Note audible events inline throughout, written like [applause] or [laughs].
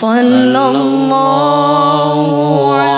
صلى الله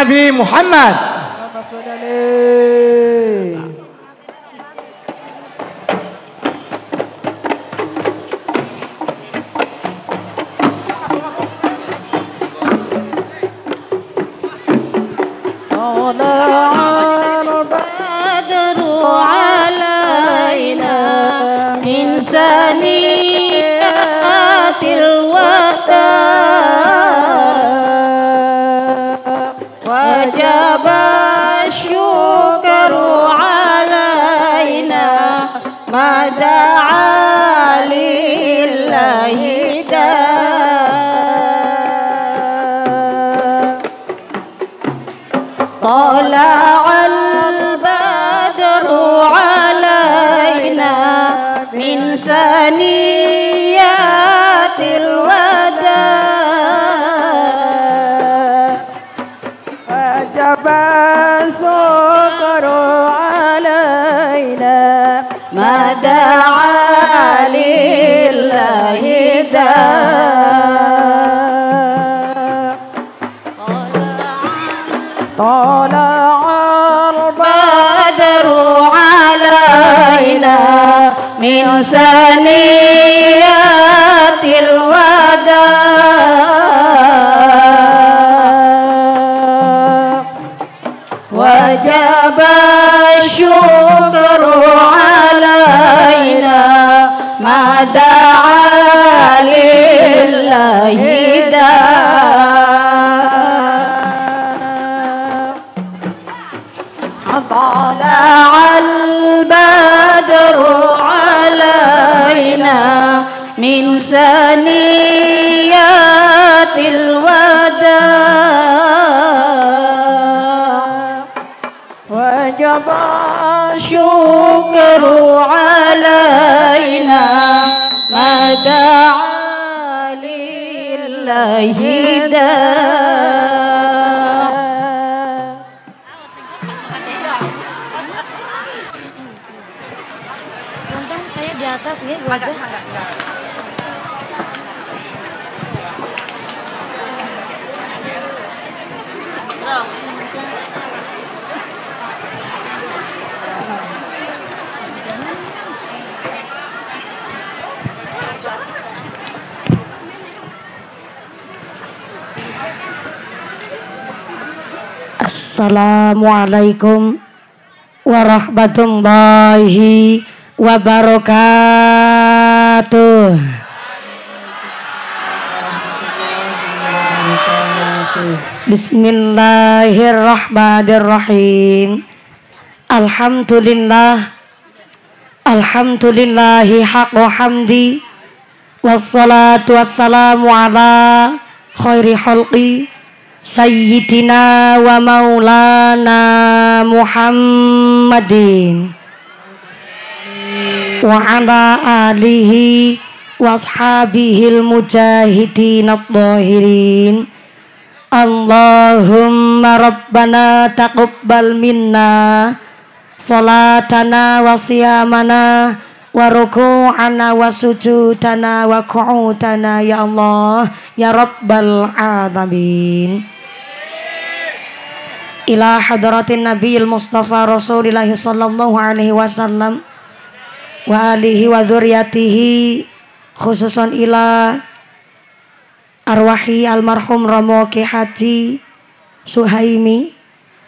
نبي محمد وجب الشكر علينا ما دعا لله داع طلع البدر علينا من ثنيات الوداع ابا شكروا علينا ما دعا لله دا Wajah. Assalamualaikum warahmatullahi wabarakatuh. Bismillahirrahmanirrahim. Alhamdulillah Alhamdulillahi haqqa hamdi Wassalatu wassalamu ala khairi halqi Sayyidina wa maulana Muhammadin Wa ala alihi wa mujahidin Allahumma rabbana taqubbal minna Salatana wa waruku'ana wasujudana wa ku'utana ya Allah ya Rabbal Alamin ila hadratin nabiyil mustafa rasulillahi sallallahu alaihi wasallam wa alihi wa dhuryatihi khususan ila arwahi almarhum Romoke Haji Suhaimi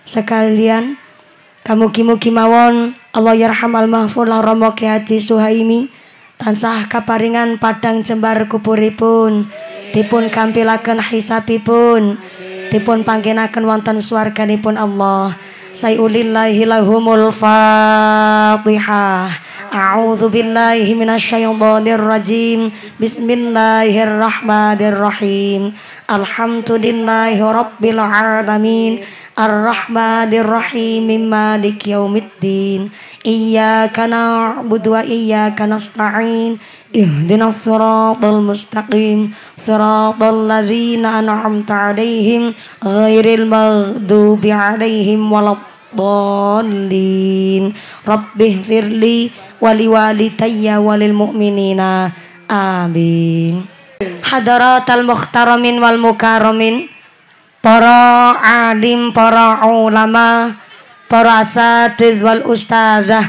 sekalian kamu kimu kimawon Allah yarhamal mahfulah romo kehaji ya Suhaimi tansah kaparingan padang jembar kuburipun dipun kampilakan hisabipun dipun panggenaken wonten swarganipun Allah sayulillahi lahumul fatihah A'udzu billahi minasyaitonir rajim. Bismillahirrahmanirrahim. Alhamdulillahi rabbil alamin. الرحمن الرحيم مالك يوم الدين إياك نعبد وإياك نستعين اهدنا الصراط المستقيم صراط الذين أنعمت عليهم غير المغضوب عليهم ولا الضالين رب اغفر لي ولوالدي وللمؤمنين آمين حضرات المخترمين والمكرمين para alim, para ulama, para asatidz wal ustazah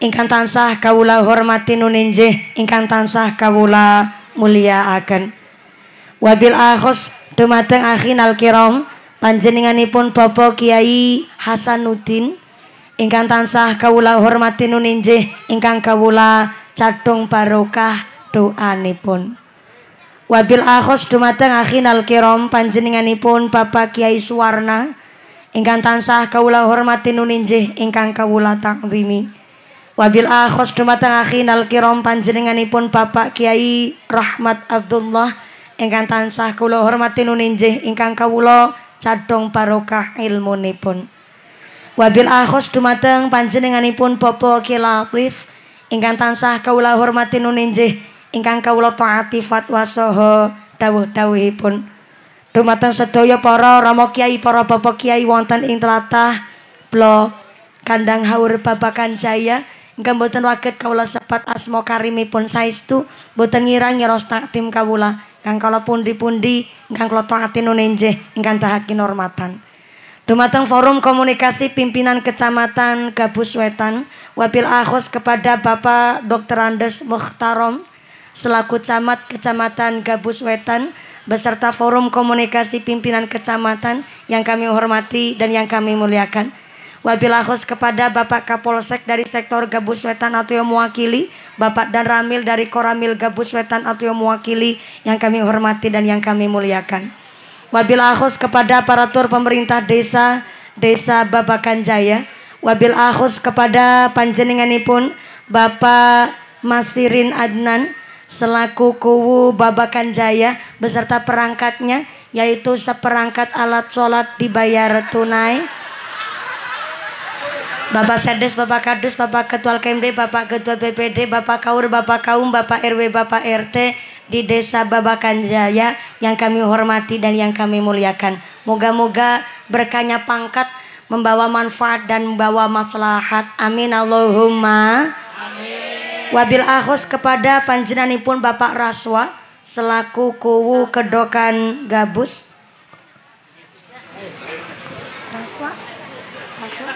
ingkang tansah kawula hormati nuninjih ingkang tansah kawula akan Wabil akhos dumateng al kiram panjenenganipun Bapak Kiai Hasanuddin ingkang tansah kawula hormati nuninjih ingkang kawula doa barokah doanipun. Wabil akhos dumateng al kiram panjenenganipun Bapak Kiai Suwarna ingkang tansah kawula hormati nuninjih ingkang kawula takzimi. Wabil akhos dumateng al kiram panjenenganipun Bapak Kiai Rahmat Abdullah ingkang tansah kawula hormati nuninjih ingkang kawula cadhong barokah ilmunipun. Wabil akhos dumateng panjenenganipun Bapak Kiai Latif ingkang tansah kawula hormati nuninjih ingkang kawula taati fatwa saha dawuh-dawuhipun. Dumateng sedaya para rama kiai, poro bapak kiai wonten ing tlatah Blo Kandang Haur Babakan Jaya ingkang boten waget kawula sepat asmo asma karimipun saestu boten ngirang nyeros tim kawula kang kala pundi-pundi ingkang kula taati nunenjih ingkang tahaki normatan, Dumateng Forum Komunikasi Pimpinan Kecamatan Gabus Wetan, wabil akhus kepada Bapak Dr. Andes Mukhtarom, selaku camat Kecamatan Gabus Wetan beserta Forum Komunikasi Pimpinan Kecamatan yang kami hormati dan yang kami muliakan. wabilahus kepada Bapak Kapolsek dari sektor Gabus Wetan atau yang mewakili, Bapak dan Ramil dari Koramil Gabus Wetan atau yang mewakili yang kami hormati dan yang kami muliakan. Wabil khus kepada aparatur pemerintah desa, desa Babakan Jaya. Wabil akhus kepada panjenenganipun Bapak Masirin Adnan, selaku Kuwu Babakan Jaya beserta perangkatnya yaitu seperangkat alat sholat dibayar tunai Bapak Sedes, Bapak Kades, Bapak Ketua kmd Bapak Ketua BPD, Bapak Kaur, Bapak Kaum, Bapak RW, Bapak RT di Desa Babakan Jaya yang kami hormati dan yang kami muliakan. Moga-moga berkahnya pangkat membawa manfaat dan membawa maslahat. Amin Allahumma wabil ahos kepada panjenanipun Bapak Raswa selaku kuwu kedokan gabus Raswa Raswa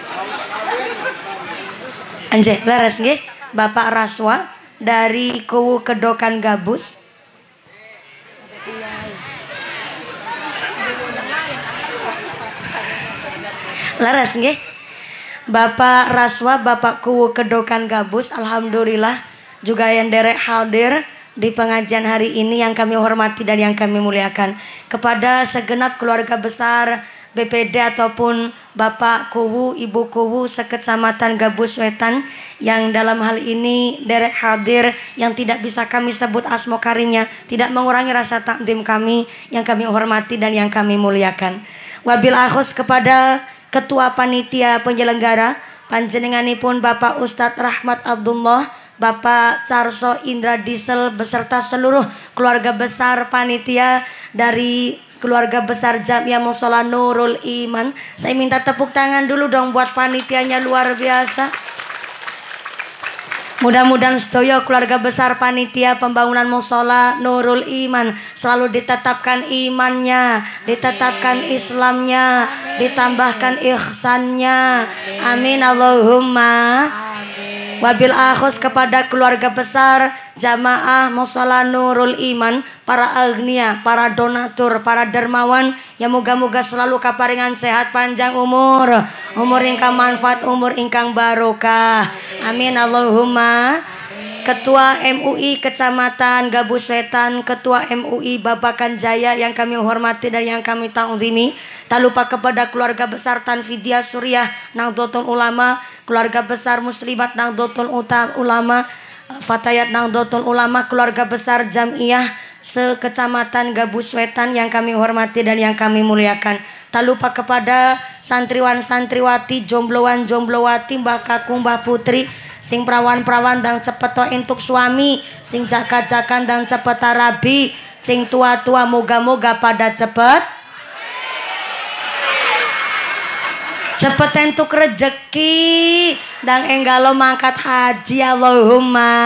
Anje leres nggih Bapak Raswa dari kuwu kedokan gabus leres nggih Bapak Raswa, Bapak Kuwu Kedokan Gabus, Alhamdulillah juga yang derek hadir di pengajian hari ini yang kami hormati dan yang kami muliakan. Kepada segenap keluarga besar BPD ataupun Bapak Kuwu, Ibu Kuwu, Sekecamatan Gabus Wetan yang dalam hal ini derek hadir yang tidak bisa kami sebut asmo karimnya tidak mengurangi rasa takdim kami yang kami hormati dan yang kami muliakan. Wabil akhus kepada Ketua Panitia Penyelenggara panjenenganipun Bapak Ustadz Rahmat Abdullah Bapak Carso Indra Diesel beserta seluruh keluarga besar panitia dari keluarga besar Jamia Musola Nurul Iman. Saya minta tepuk tangan dulu dong buat panitianya luar biasa. Mudah-mudahan setyo keluarga besar panitia pembangunan musola Nurul Iman selalu ditetapkan imannya, ditetapkan Islamnya, ditambahkan ihsannya. Amin Allahumma. Wabil akhus kepada keluarga besar jamaah musola Nurul Iman para agnia, para donatur, para dermawan yang moga-moga selalu kaparingan sehat panjang umur, umur ingkang manfaat, umur ingkang barokah. Amin Allahumma. Ketua MUI Kecamatan Gabus Wetan, Ketua MUI Babakan Jaya yang kami hormati dan yang kami tanggungi. Tak lupa kepada keluarga besar Tanfidia Suriah Nahdlatul Ulama, keluarga besar Muslimat Nahdlatul Ulama, Fatayat Nahdlatul Ulama, keluarga besar Jamiah sekecamatan Gabus Wetan yang kami hormati dan yang kami muliakan. Tak lupa kepada santriwan santriwati, jombloan jomblowati, mbah kakung, mbah putri, sing perawan perawan dan cepeto untuk suami, sing jaka jakan dan cepeta rabi, sing tua tua moga moga pada cepet. Cepet untuk rejeki dan enggalo mangkat haji Allahumma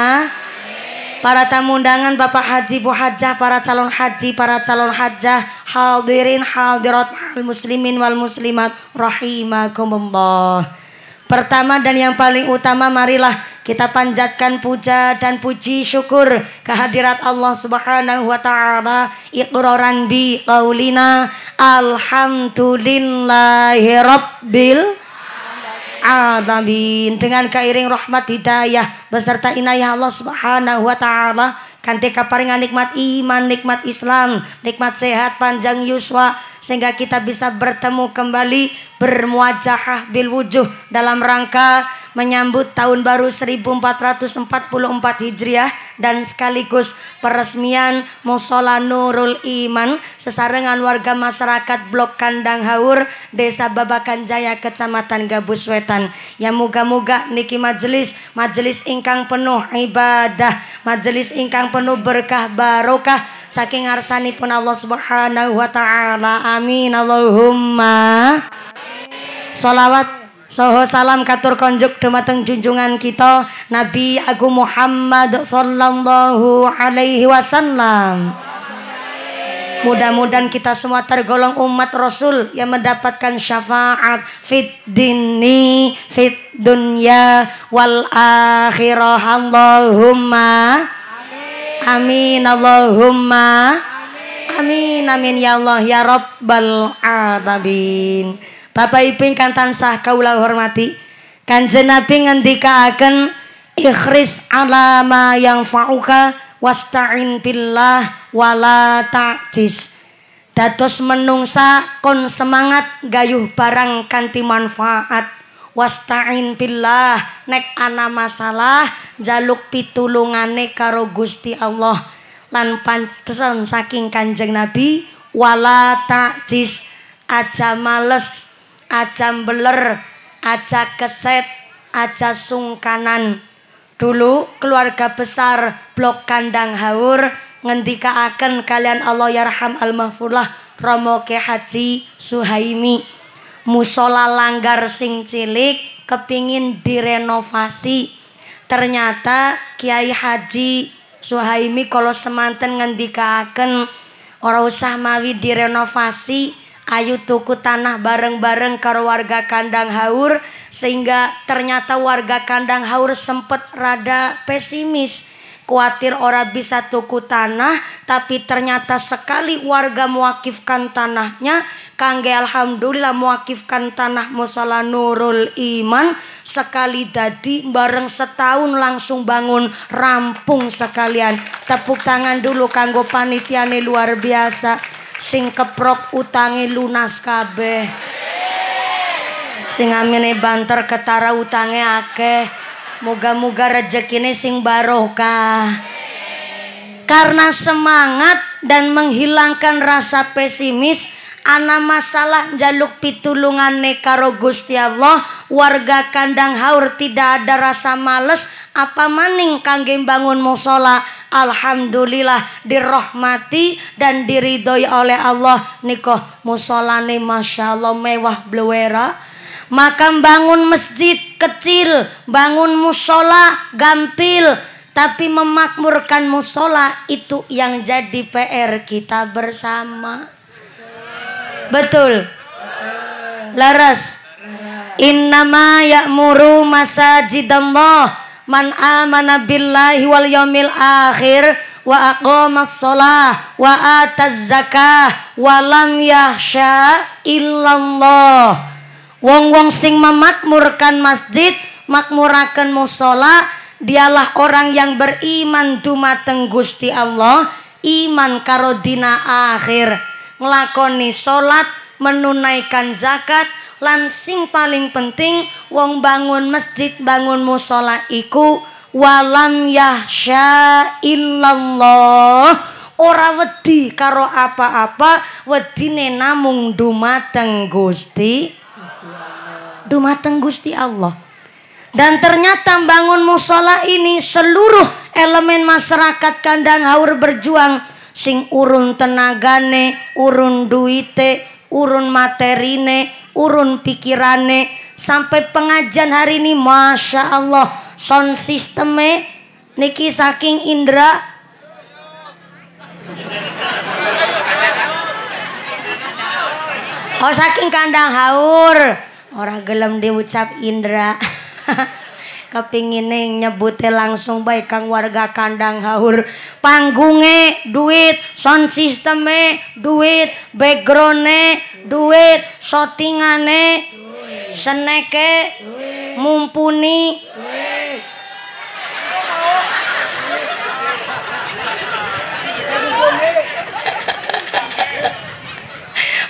para tamu undangan Bapak Haji Bu Hajah, para calon haji, para calon hajah, hadirin hadirat muslimin wal muslimat rahimakumullah. Pertama dan yang paling utama marilah kita panjatkan puja dan puji syukur kehadirat Allah Subhanahu wa taala iqraran bi qaulina alhamdulillahirabbil alamin dengan kairing rahmat hidayah beserta inayah Allah Subhanahu wa taala kanthi kaparingan nikmat iman, nikmat Islam, nikmat sehat panjang yuswa sehingga kita bisa bertemu kembali bermuajahah bil wujuh dalam rangka menyambut tahun baru 1444 Hijriah dan sekaligus peresmian Musola Nurul Iman sesarengan warga masyarakat Blok Kandang Haur Desa Babakan Jaya Kecamatan Gabus Wetan yang moga moga niki majelis majelis ingkang penuh ibadah majelis ingkang penuh berkah barokah saking pun Allah Subhanahu wa taala amin Allahumma Salawat Soho salam katur konjuk dumateng junjungan kita Nabi Agung Muhammad Sallallahu alaihi wasallam Mudah-mudahan kita semua tergolong umat Rasul yang mendapatkan syafaat fit dini, fit dunya, wal akhirah. Allahumma amin. Allahumma amin. Amin, amin ya Allah ya Rabbal alamin. Bapak Ibu ingkang tansah kawula hormati, Kanjeng Nabi akan ikhris alama yang fa'uka wasta'in billah wala ta'jis. Dados menungsa kon semangat gayuh barang kanti manfaat. Wasta'in billah nek ana masalah jaluk pitulungane karo Gusti Allah lan pesan saking Kanjeng Nabi wala ta'jis aja males aja beler, aja keset, aja sungkanan. Dulu keluarga besar blok kandang haur akan kalian Allah yarham al mahfurlah Romo Ke Haji Suhaimi. Musola langgar sing cilik kepingin direnovasi. Ternyata Kiai Haji Suhaimi kalau semanten akan orang usah mawi direnovasi Ayu tuku tanah bareng-bareng karo warga kandang haur sehingga ternyata warga kandang haur sempet rada pesimis kuatir ora bisa tuku tanah tapi ternyata sekali warga mewakifkan tanahnya kangge alhamdulillah mewakifkan tanah musala nurul iman sekali tadi bareng setahun langsung bangun rampung sekalian tepuk tangan dulu kanggo panitiane luar biasa sing keprok utangi lunas kabeh sing amine banter ketara utangi akeh moga-moga rezekine sing barokah karena semangat dan menghilangkan rasa pesimis ana masalah jaluk pitulungan karo Gusti Allah warga kandang haur tidak ada rasa males apa maning kangge bangun musola alhamdulillah dirahmati dan diridhoi oleh Allah niko nih masya Allah mewah blewera maka bangun masjid kecil bangun musola gampil tapi memakmurkan musola itu yang jadi PR kita bersama. Betul. Laras. Innama ya'muru masajidallah man amana billahi wal yaumil akhir wa aqamas shalah wa ataz zakah wa lam yahsha illallah. Wong-wong sing memakmurkan masjid, makmurakan musola, dialah orang yang beriman dumateng Gusti Allah, iman karodina akhir nglakoni salat, menunaikan zakat, lansing paling penting wong bangun masjid, bangun musala iku walam yahsya illallah. Ora wedi karo apa-apa, wedine namung dumateng Gusti. Dumateng Gusti Allah. Dan ternyata bangun musola ini seluruh elemen masyarakat kandang haur berjuang sing urun tenagane, urun duite, urun materine, urun pikirane, sampai pengajian hari ini Masya Allah sound sisteme niki saking Indra oh saking kandang haur orang gelem diucap Indra [laughs] kepingin nyebute langsung baik kang warga kandang haur panggunge duit sound systeme duit backgrounde duit duit seneke duit. mumpuni duit.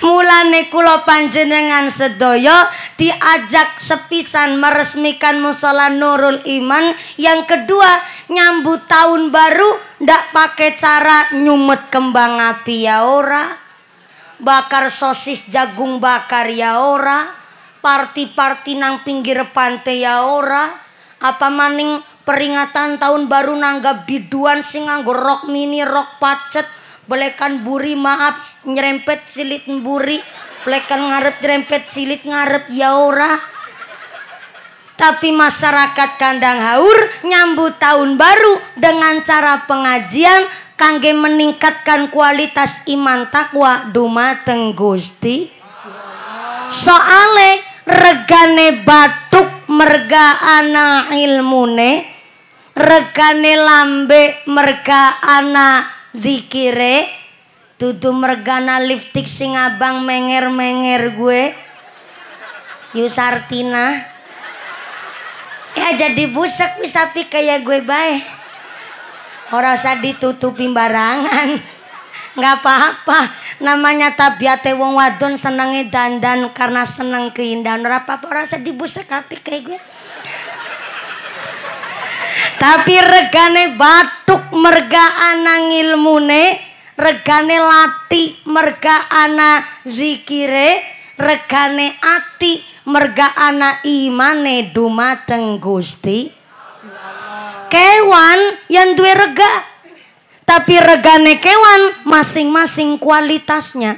Mulane kula panjenengan sedoyo, diajak sepisan meresmikan musola Nurul Iman. Yang kedua, nyambut tahun baru ndak pakai cara nyumet kembang api ya ora. Bakar sosis jagung bakar ya ora. Parti-parti nang pinggir pantai ya ora. Apa maning peringatan tahun baru nangga biduan sing nganggo rok mini rok pacet belekan buri maaf nyerempet silit buri belekan ngarep nyerempet silit ngarep ya ora tapi masyarakat kandang haur nyambut tahun baru dengan cara pengajian kangge meningkatkan kualitas iman takwa duma tenggusti. soale regane batuk merga ana ilmune regane lambe merga ana Dikire tutu mergana lipstick sing abang menger-menger gue Yusartina ya jadi busek bisa pi kayak gue baik orang usah ditutupi barangan nggak apa-apa namanya tabiate wong wadon senenge dandan karena seneng keindahan ora apa-apa ora usah dibusek api kayak gue tapi regane batuk merga ana ilmune, regane lati merga ana zikire, regane ati merga ana imane dumateng Gusti. Kewan yang duwe rega. Tapi regane kewan masing-masing kualitasnya.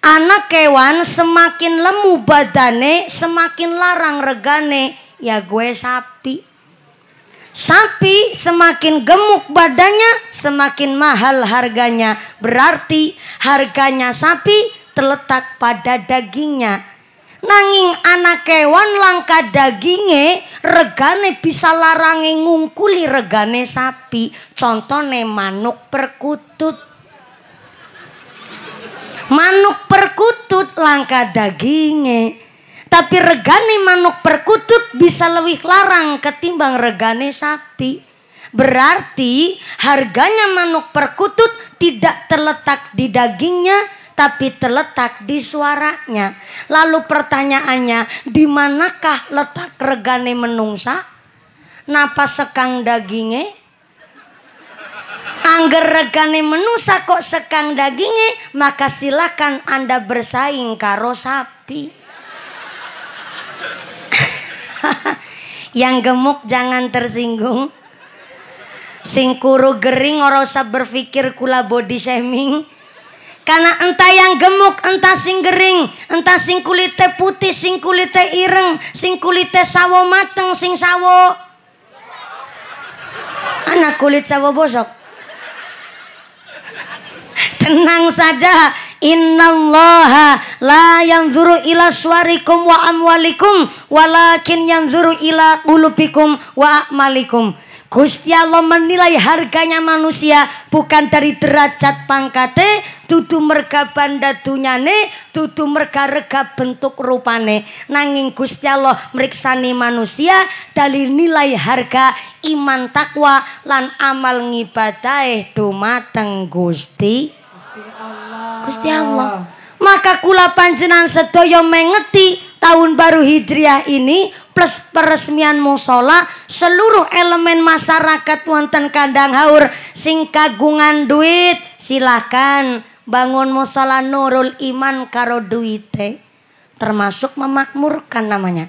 Anak kewan semakin lemu badane, semakin larang regane. Ya gue sapi. Sapi semakin gemuk badannya, semakin mahal harganya. Berarti harganya sapi terletak pada dagingnya. Nanging anak kewan langka dagingnya regane bisa larange ngungkuli regane sapi. Contohnya manuk perkutut. Manuk perkutut langka dagingnya. Tapi regane manuk perkutut bisa lebih larang ketimbang regane sapi. Berarti harganya manuk perkutut tidak terletak di dagingnya, tapi terletak di suaranya. Lalu pertanyaannya, di manakah letak regane menungsa? Napa sekang dagingnya? Angger regane menungsa kok sekang dagingnya? maka silakan Anda bersaing karo sapi. [laughs] yang gemuk jangan tersinggung. Sing kuru gering ora usah berpikir kula body shaming. Karena entah yang gemuk, entah sing gering, entah sing kulite putih, sing kulite ireng, sing kulite sawo mateng, sing sawo anak kulit sawo bosok. [laughs] Tenang saja, innallaha la yanzuru ila suarikum wa amwalikum walakin yanzuru ila qulubikum wa amalikum Gusti Allah menilai harganya manusia bukan dari derajat pangkate, tutu merga banda dunyane, tutu merga rega bentuk rupane. Nanging Gusti Allah meriksani manusia dari nilai harga iman takwa lan amal eh, dumateng Gusti Gusti Allah. Maka kula panjenan sedaya mengerti tahun baru Hijriah ini plus peresmian musola seluruh elemen masyarakat wonten kandang haur sing kagungan duit silakan bangun musola nurul iman karo duite termasuk memakmurkan namanya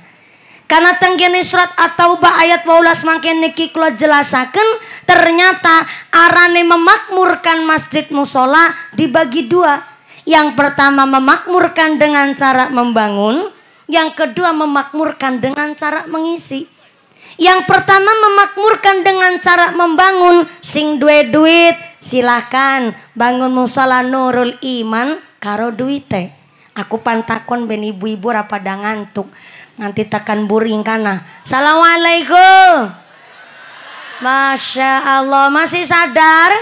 karena tenggini surat atau taubah ayat waulas makin niki kula jelasaken ternyata arane memakmurkan masjid musola dibagi dua. Yang pertama memakmurkan dengan cara membangun, yang kedua memakmurkan dengan cara mengisi. Yang pertama memakmurkan dengan cara membangun sing duwe duit silahkan bangun musola nurul iman karo duite. Aku pantakon ben ibu-ibu rapada ngantuk. Nanti tekan buring kana. Assalamualaikum. Masya Allah masih sadar?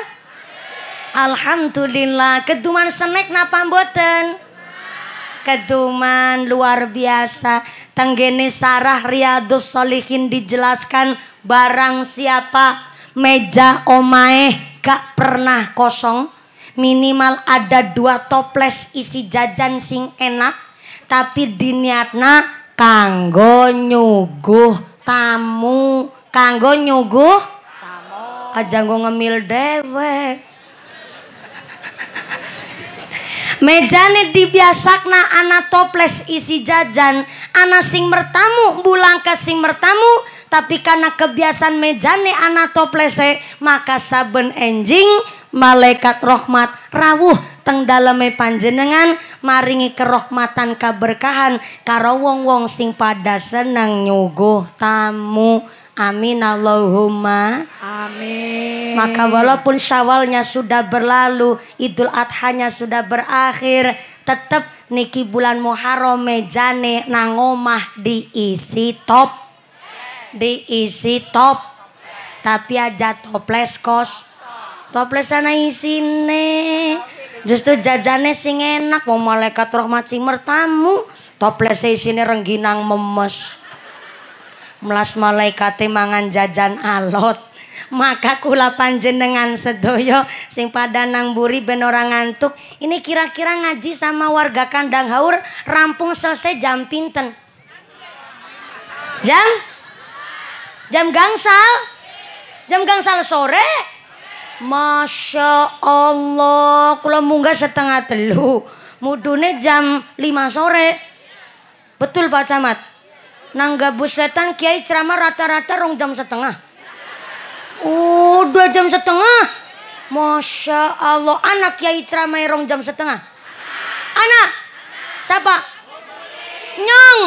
Alhamdulillah keduman senek napa mboten? Keduman luar biasa Tenggene sarah riadus solihin dijelaskan Barang siapa meja omae gak pernah kosong Minimal ada dua toples isi jajan sing enak Tapi diniatna kanggo nyuguh tamu kanggo nyuguh tamu aja nggo ngemil dewek Mejane na ana toples isi jajan, ana sing mertamu bulang ke sing mertamu, tapi karena kebiasaan mejane ana toplese, maka saben enjing malaikat rohmat rawuh teng daleme panjenengan maringi kerohmatan kaberkahan karo wong-wong sing pada seneng nyuguh tamu. Amin Allahumma Amin Maka walaupun syawalnya sudah berlalu Idul adhanya sudah berakhir Tetap niki bulan Muharram mejane nang omah diisi top Diisi top Tapi aja toples kos Toples sana isine Justru jajane sing enak wong malaikat rahmat sing mertamu, toples isine rengginang memes. Melas malaikate mangan jajan alot. Maka kula panjenengan sedoyo sing pada nang buri ben ora ngantuk. Ini kira-kira ngaji sama warga kandang haur rampung selesai jam pinten? Jam? Jam gangsal? Jam gangsal sore? Masya Allah, kalau munggah setengah telu. Mudune jam lima sore. Betul Pak Camat? Nangga busletan kiai ceramah rata-rata rong jam setengah. Oh, dua jam setengah. Masya Allah, anak kiai ceramah rong jam setengah. Anak? Siapa? Nyong.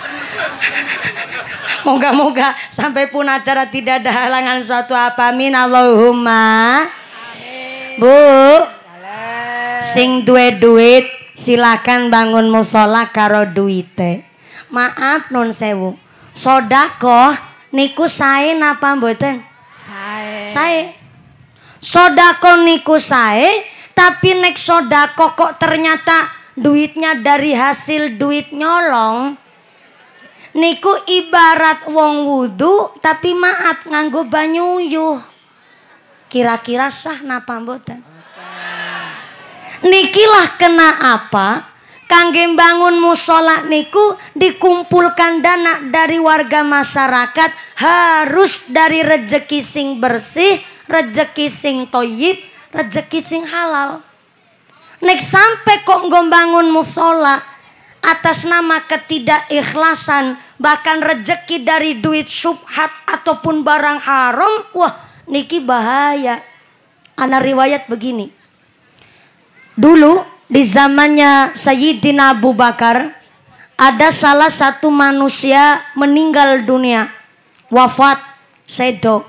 [laughs] Moga-moga sampai pun acara tidak ada halangan suatu apa. Amin Allahumma. Amin. Bu. Sing duwe duit silakan bangun musola karo duite. Maaf non sewu. Sodako niku sae napa mboten? Sae. Sae. Sodako niku sae tapi nek sodako kok ternyata duitnya dari hasil duit nyolong niku ibarat wong wudhu tapi maat nganggo banyu yuh Kira-kira sah napa mboten? Nikilah kena apa? Kangge bangun musola niku dikumpulkan dana dari warga masyarakat harus dari rejeki sing bersih, rejeki sing toyib, rejeki sing halal. Nek sampai kok nggo bangun musola, atas nama ketidakikhlasan bahkan rejeki dari duit subhat ataupun barang haram wah niki bahaya ana riwayat begini dulu di zamannya Sayyidina Abu Bakar ada salah satu manusia meninggal dunia wafat sedo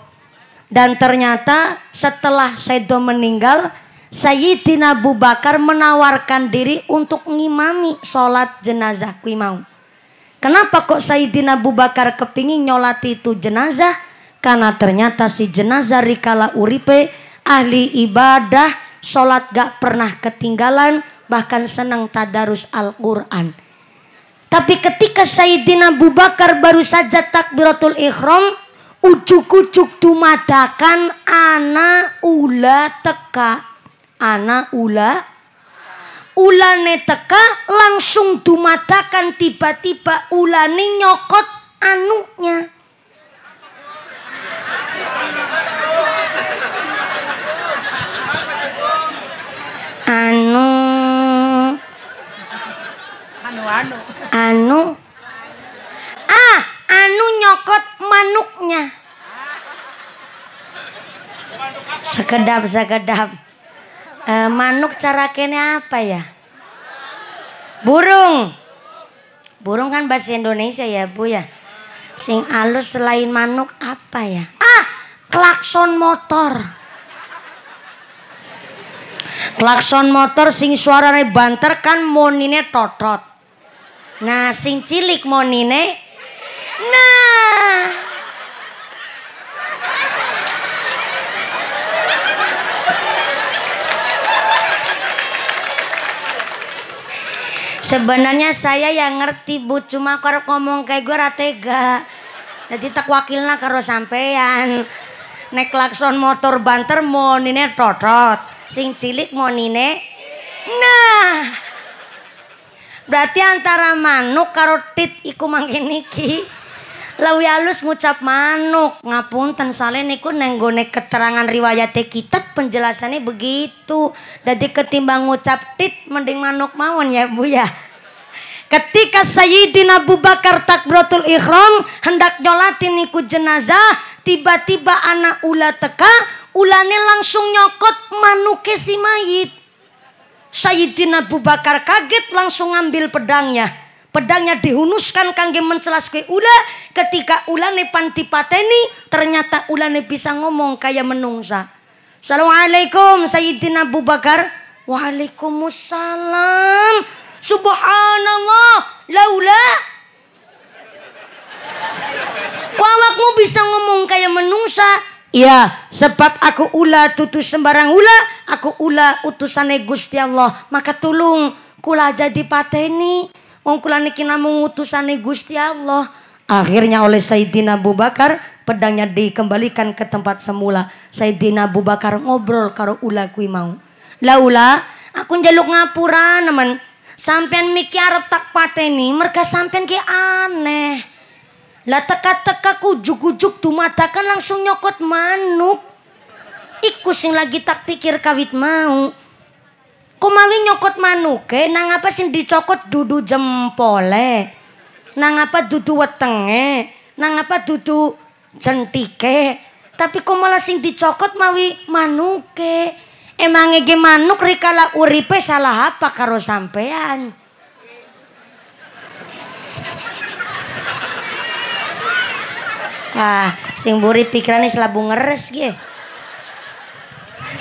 dan ternyata setelah sedo meninggal Sayyidina Abu Bakar menawarkan diri untuk ngimami sholat jenazah kui mau. Kenapa kok Sayyidina Abu Bakar kepingin nyolati itu jenazah? Karena ternyata si jenazah rikala uripe ahli ibadah sholat gak pernah ketinggalan bahkan senang tadarus Al-Quran. Tapi ketika Sayyidina Abu Bakar baru saja takbiratul ikhram, ujuk-ujuk tumadakan anak ula teka ana ula ulane teka langsung dumadakan tiba-tiba ulane nyokot anunya anu anu anu anu ah anu nyokot manuknya ah. sekedap sekedap Uh, manuk cara kene apa ya? Burung. Burung kan bahasa Indonesia ya, Bu ya. Sing alus selain manuk apa ya? Ah, klakson motor. Klakson motor sing suarane banter kan monine totot. Nah, sing cilik monine. Nah. Sebenarnya saya yang ngerti bu, cuma kalau ngomong kayak gue ratega. Jadi tak wakilnya karo sampean. Nek klakson motor banter mau monine trotot sing cilik mau monine. Nah, berarti antara manuk karo tit iku mangkin niki lebih halus ngucap manuk. Ngapunten soalnya niku nenggone keterangan riwayat kitab penjelasannya begitu. Jadi ketimbang ngucap tit mending manuk mawon ya Bu ya. Ketika Sayyidina Abu Bakar takbrotul ikhram hendak nyolatin niku jenazah, tiba-tiba anak ula teka, ulane langsung nyokot manuk si mayit. Sayyidina Abu Bakar kaget langsung ngambil pedangnya pedangnya dihunuskan kangge mencelas kue ula ketika ulane panti pateni ternyata ulane bisa ngomong kayak menungsa Assalamualaikum Sayyidina Abu Bakar Waalaikumsalam Subhanallah laula Kuawakmu bisa ngomong kayak menungsa Iya, sebab aku ula tutus sembarang ula, aku ula utusan Gusti Allah, maka tolong kula jadi pateni. Wong kula niki namung Gusti Allah. Akhirnya oleh Sayyidina Abu Bakar pedangnya dikembalikan ke tempat semula. Sayyidina Abu Bakar ngobrol karo ula kui mau. Lah aku njaluk ngapura nemen. Sampean miki arep tak pateni, merga sampean ki aneh. Lah teka-teka kujuk-kujuk dumadakan langsung nyokot manuk. Iku sing lagi tak pikir kawit mau. Kumali nyokot manuke nang apa sing dicokot dudu jempole. Nang apa dudu wetenge, nang apa dudu centike Tapi kok malah sing dicokot mawi manuke. Emang ge manuk rikala uripe salah apa karo sampean? Ah, sing buri pikirannya selabu ngeres gitu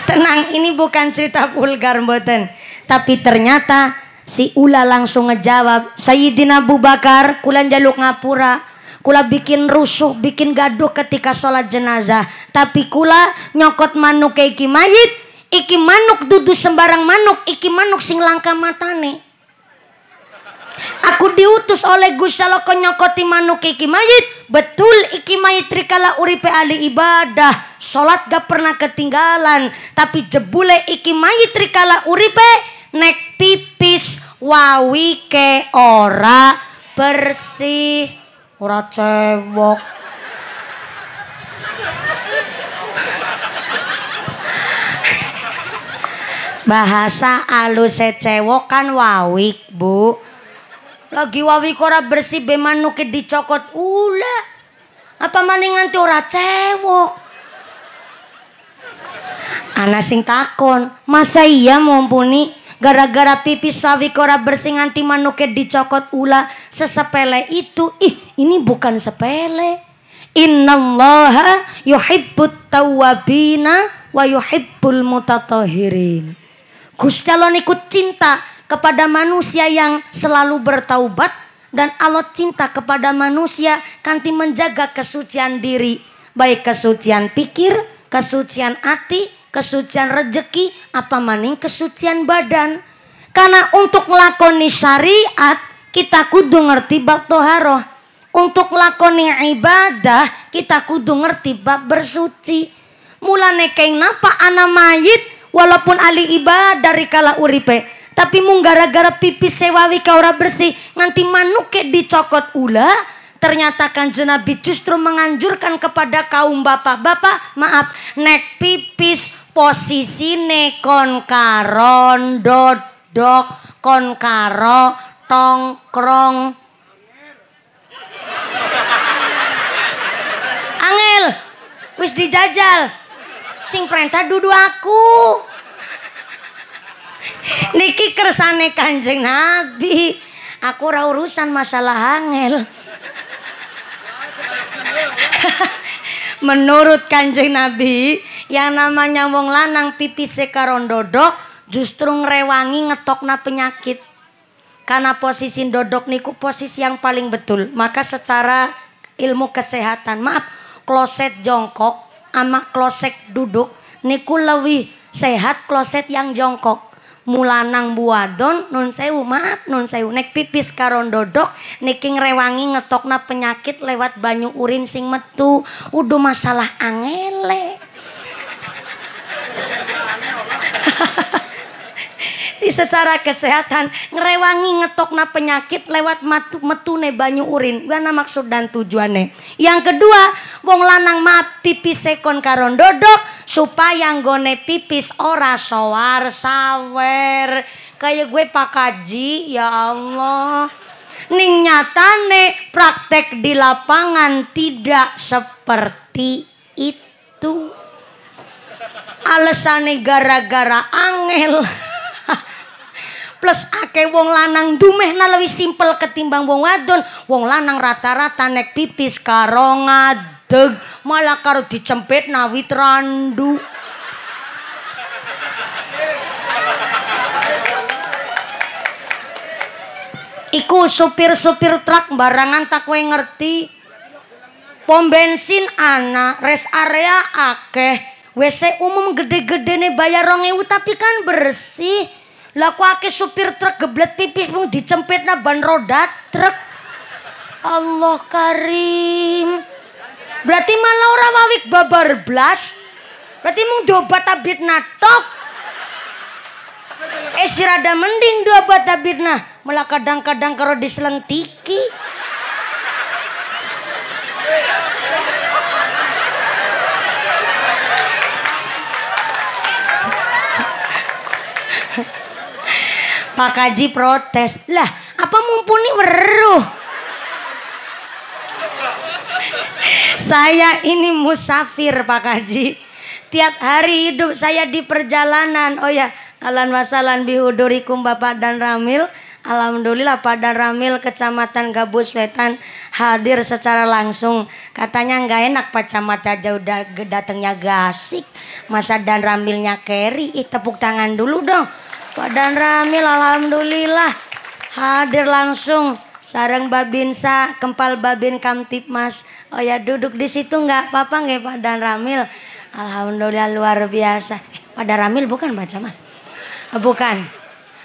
Tenang, ini bukan cerita vulgar mboten. Tapi ternyata si Ula langsung ngejawab, Sayyidina Abu Bakar, kulan jaluk ngapura, kula bikin rusuh, bikin gaduh ketika sholat jenazah. Tapi kula nyokot manuk iki mayit, iki manuk dudu sembarang manuk, iki manuk sing langka matane. Aku diutus oleh Gusaloko nyokoti manuk iki mayit. Betul iki mayit trikala uripe ali ibadah. Salat gak pernah ketinggalan. Tapi jebule iki mayit trikala uripe nek pipis wawi ke ora bersih ora cewek. Bahasa alus e cewek kan wawik, Bu. Lagi wawi kora bersih be dicokot ula. Apa maning nganti ora cewok. Ana sing takon, masa iya mumpuni gara-gara pipis sawi kora bersih nganti manuke dicokot ula sesepele itu. Ih, ini bukan sepele. Innallaha yuhibbut tawabina wa yuhibbul mutatahirin. Gusti Allah niku cinta kepada manusia yang selalu bertaubat dan Allah cinta kepada manusia kanti menjaga kesucian diri baik kesucian pikir, kesucian hati, kesucian rejeki, apa maning kesucian badan. Karena untuk lakoni syariat kita kudu ngerti bab toharoh. Untuk lakoni ibadah kita kudu ngerti bab bersuci. Mulane keng napa anak mayit walaupun ali ibadah dari kala uripe tapi mung gara-gara pipis sewawi kau ora bersih nganti manuke dicokot ula, ternyata kanjeng Nabi justru menganjurkan kepada kaum bapak-bapak, maaf, nek pipis posisi nekon karon dodok kon karo tongkrong. Angel, wis dijajal. Sing perintah dudu aku. Niki kersane Kanjeng Nabi. Aku ora urusan masalah angel. [laughs] Menurut Kanjeng Nabi, yang namanya wong lanang pipi sekaron dodok justru ngerewangi ngetokna penyakit. Karena posisi dodok niku posisi yang paling betul. Maka secara ilmu kesehatan, maaf, kloset jongkok ama kloset duduk niku lebih sehat kloset yang jongkok mulanang buadon nun sewu maaf nun sewu nek pipis karon dodok niki rewangi ngetokna penyakit lewat banyu urin sing metu udah masalah angele [laughs] di secara kesehatan ngerewangi ngetokna penyakit lewat matu, metune banyu urin gana maksud dan tujuannya yang kedua wong lanang maaf pipis sekon karon dodok supaya nggone pipis ora sawar sawer kayak gue pakaji ya Allah ning nyatane praktek di lapangan tidak seperti itu alasannya gara-gara angel plus akeh wong lanang dumehna lebih simpel ketimbang wong wadon wong lanang rata-rata nek pipis karo ngadeg malah karo dicempet nawit randu Iku supir-supir truk barangan tak kue ngerti. Pom bensin ana, res area akeh, WC umum gede gede nih bayar 2000 tapi kan bersih. Lah aki supir truk geblet pipis mung na ban roda truk. Allah Karim. Berarti malau rawawik wawik babar blas. Berarti mung dobat na tok. Eh si rada mending dobat abit na. Malah kadang-kadang karo diselentiki. Pak Kaji protes. Lah, apa mumpuni weruh? saya ini musafir Pak Kaji. Tiap hari hidup saya di perjalanan. Oh ya, alan wasalan bihudurikum Bapak dan Ramil. Alhamdulillah pada Ramil Kecamatan Gabus Wetan hadir secara langsung. Katanya nggak enak Pak Camat aja udah datangnya gasik. Masa dan Ramilnya keri. Ih, tepuk tangan dulu dong. Pak Dan Ramil alhamdulillah hadir langsung sarang Babinsa Kempal Babin Kamtipmas. Oh ya duduk di situ nggak apa-apa nggak Pak Dan Ramil. Alhamdulillah luar biasa. Eh, Pak Dan Ramil bukan baca mah. Oh, bukan.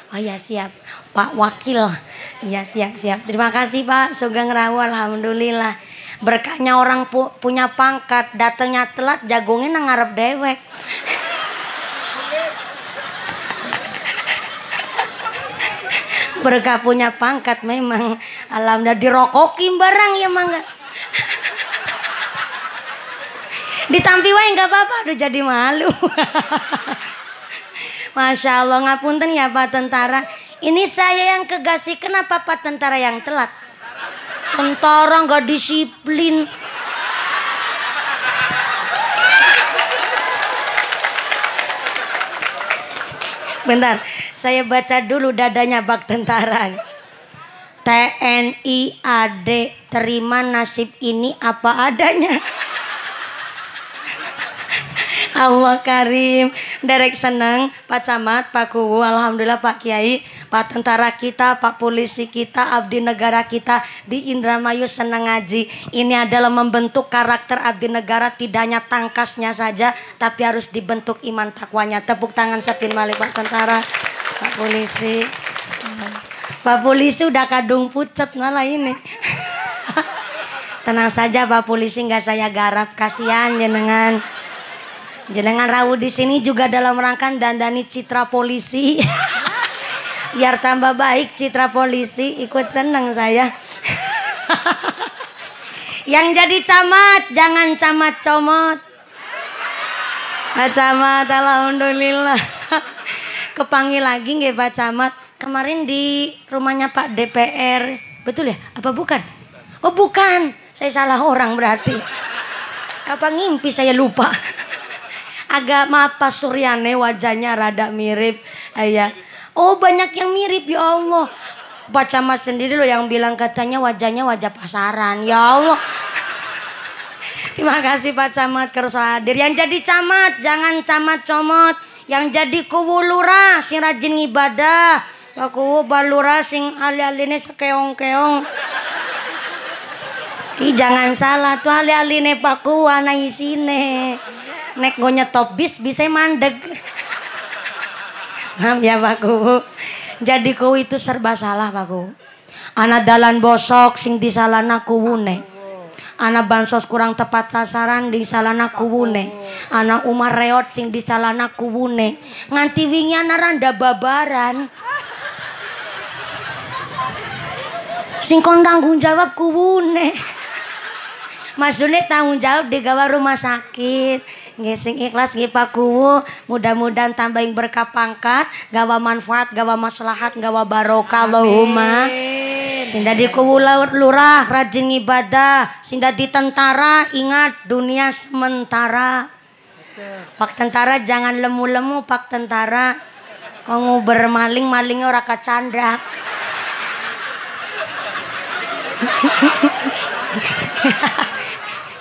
Oh ya siap. Pak Wakil. Ya siap siap. Terima kasih Pak Sugeng Rawa alhamdulillah. Berkahnya orang pu punya pangkat datangnya telat jagungin ngarep dewek. berkah punya pangkat memang alhamdulillah dirokokin barang ya mangga [laughs] ditampi wae nggak apa-apa udah jadi malu [laughs] Masya Allah ngapunten ya Pak Tentara Ini saya yang kegasi kenapa Pak Tentara yang telat Tentara nggak disiplin Bentar, saya baca dulu dadanya bak tentara. TNI AD terima nasib ini apa adanya. Allah Karim. Derek seneng Pak Camat, Pak Kuwu, Alhamdulillah Pak Kiai, Pak Tentara kita, Pak Polisi kita, Abdi Negara kita di Indramayu seneng ngaji. Ini adalah membentuk karakter Abdi Negara tidak hanya tangkasnya saja, tapi harus dibentuk iman takwanya. Tepuk tangan Sepin Malik Pak Tentara, Pak Polisi. Pak Polisi udah kadung pucet malah ini. [laughs] Tenang saja Pak Polisi nggak saya garap, kasihan jenengan. Jenengan rawuh di sini juga dalam rangka dandani citra polisi. [laughs] Biar tambah baik citra polisi, ikut seneng saya. [laughs] Yang jadi camat, jangan camat comot. Pak Camat, alhamdulillah. [laughs] Kepanggil lagi nggak Pak Camat. Kemarin di rumahnya Pak DPR, betul ya? Apa bukan? Oh bukan, saya salah orang berarti. Apa ngimpi saya lupa agak maaf Pak Suryane wajahnya rada mirip Ayah, Oh banyak yang mirip ya Allah. Pak Camat sendiri loh yang bilang katanya wajahnya wajah pasaran. Ya Allah. Terima kasih Pak Camat kerasa hadir. Yang jadi camat, jangan camat comot. Yang jadi kuwu sing rajin ibadah. Pak balura sing alih-alihnya sekeong-keong. Ih jangan salah tuh alih-alihnya Pak kuwu isi sini. Nek gue nyetop bis bisa mandeg. Maaf ya Pak Gu. Jadi kau itu serba salah Pak Gu. Anak dalan bosok sing di salana kuwune. Anak bansos kurang tepat sasaran di salana kuwune. Anak umar reot sing di salana kuwune. Nganti wingnya naranda babaran. Sing kon tanggung jawab kuwune. Mas Juni tanggung jawab di gawa rumah sakit. Ngising ikhlas ngipakuwu, mudah-mudahan tambahin berkah pangkat, gawa manfaat, gawa maslahat, gawa barokah Allahumma. Sinda di lurah rajin ibadah, sinda di tentara ingat dunia sementara. Pak tentara jangan lemu-lemu pak tentara. Kau bermaling malingnya ora kacandrak. [laughs]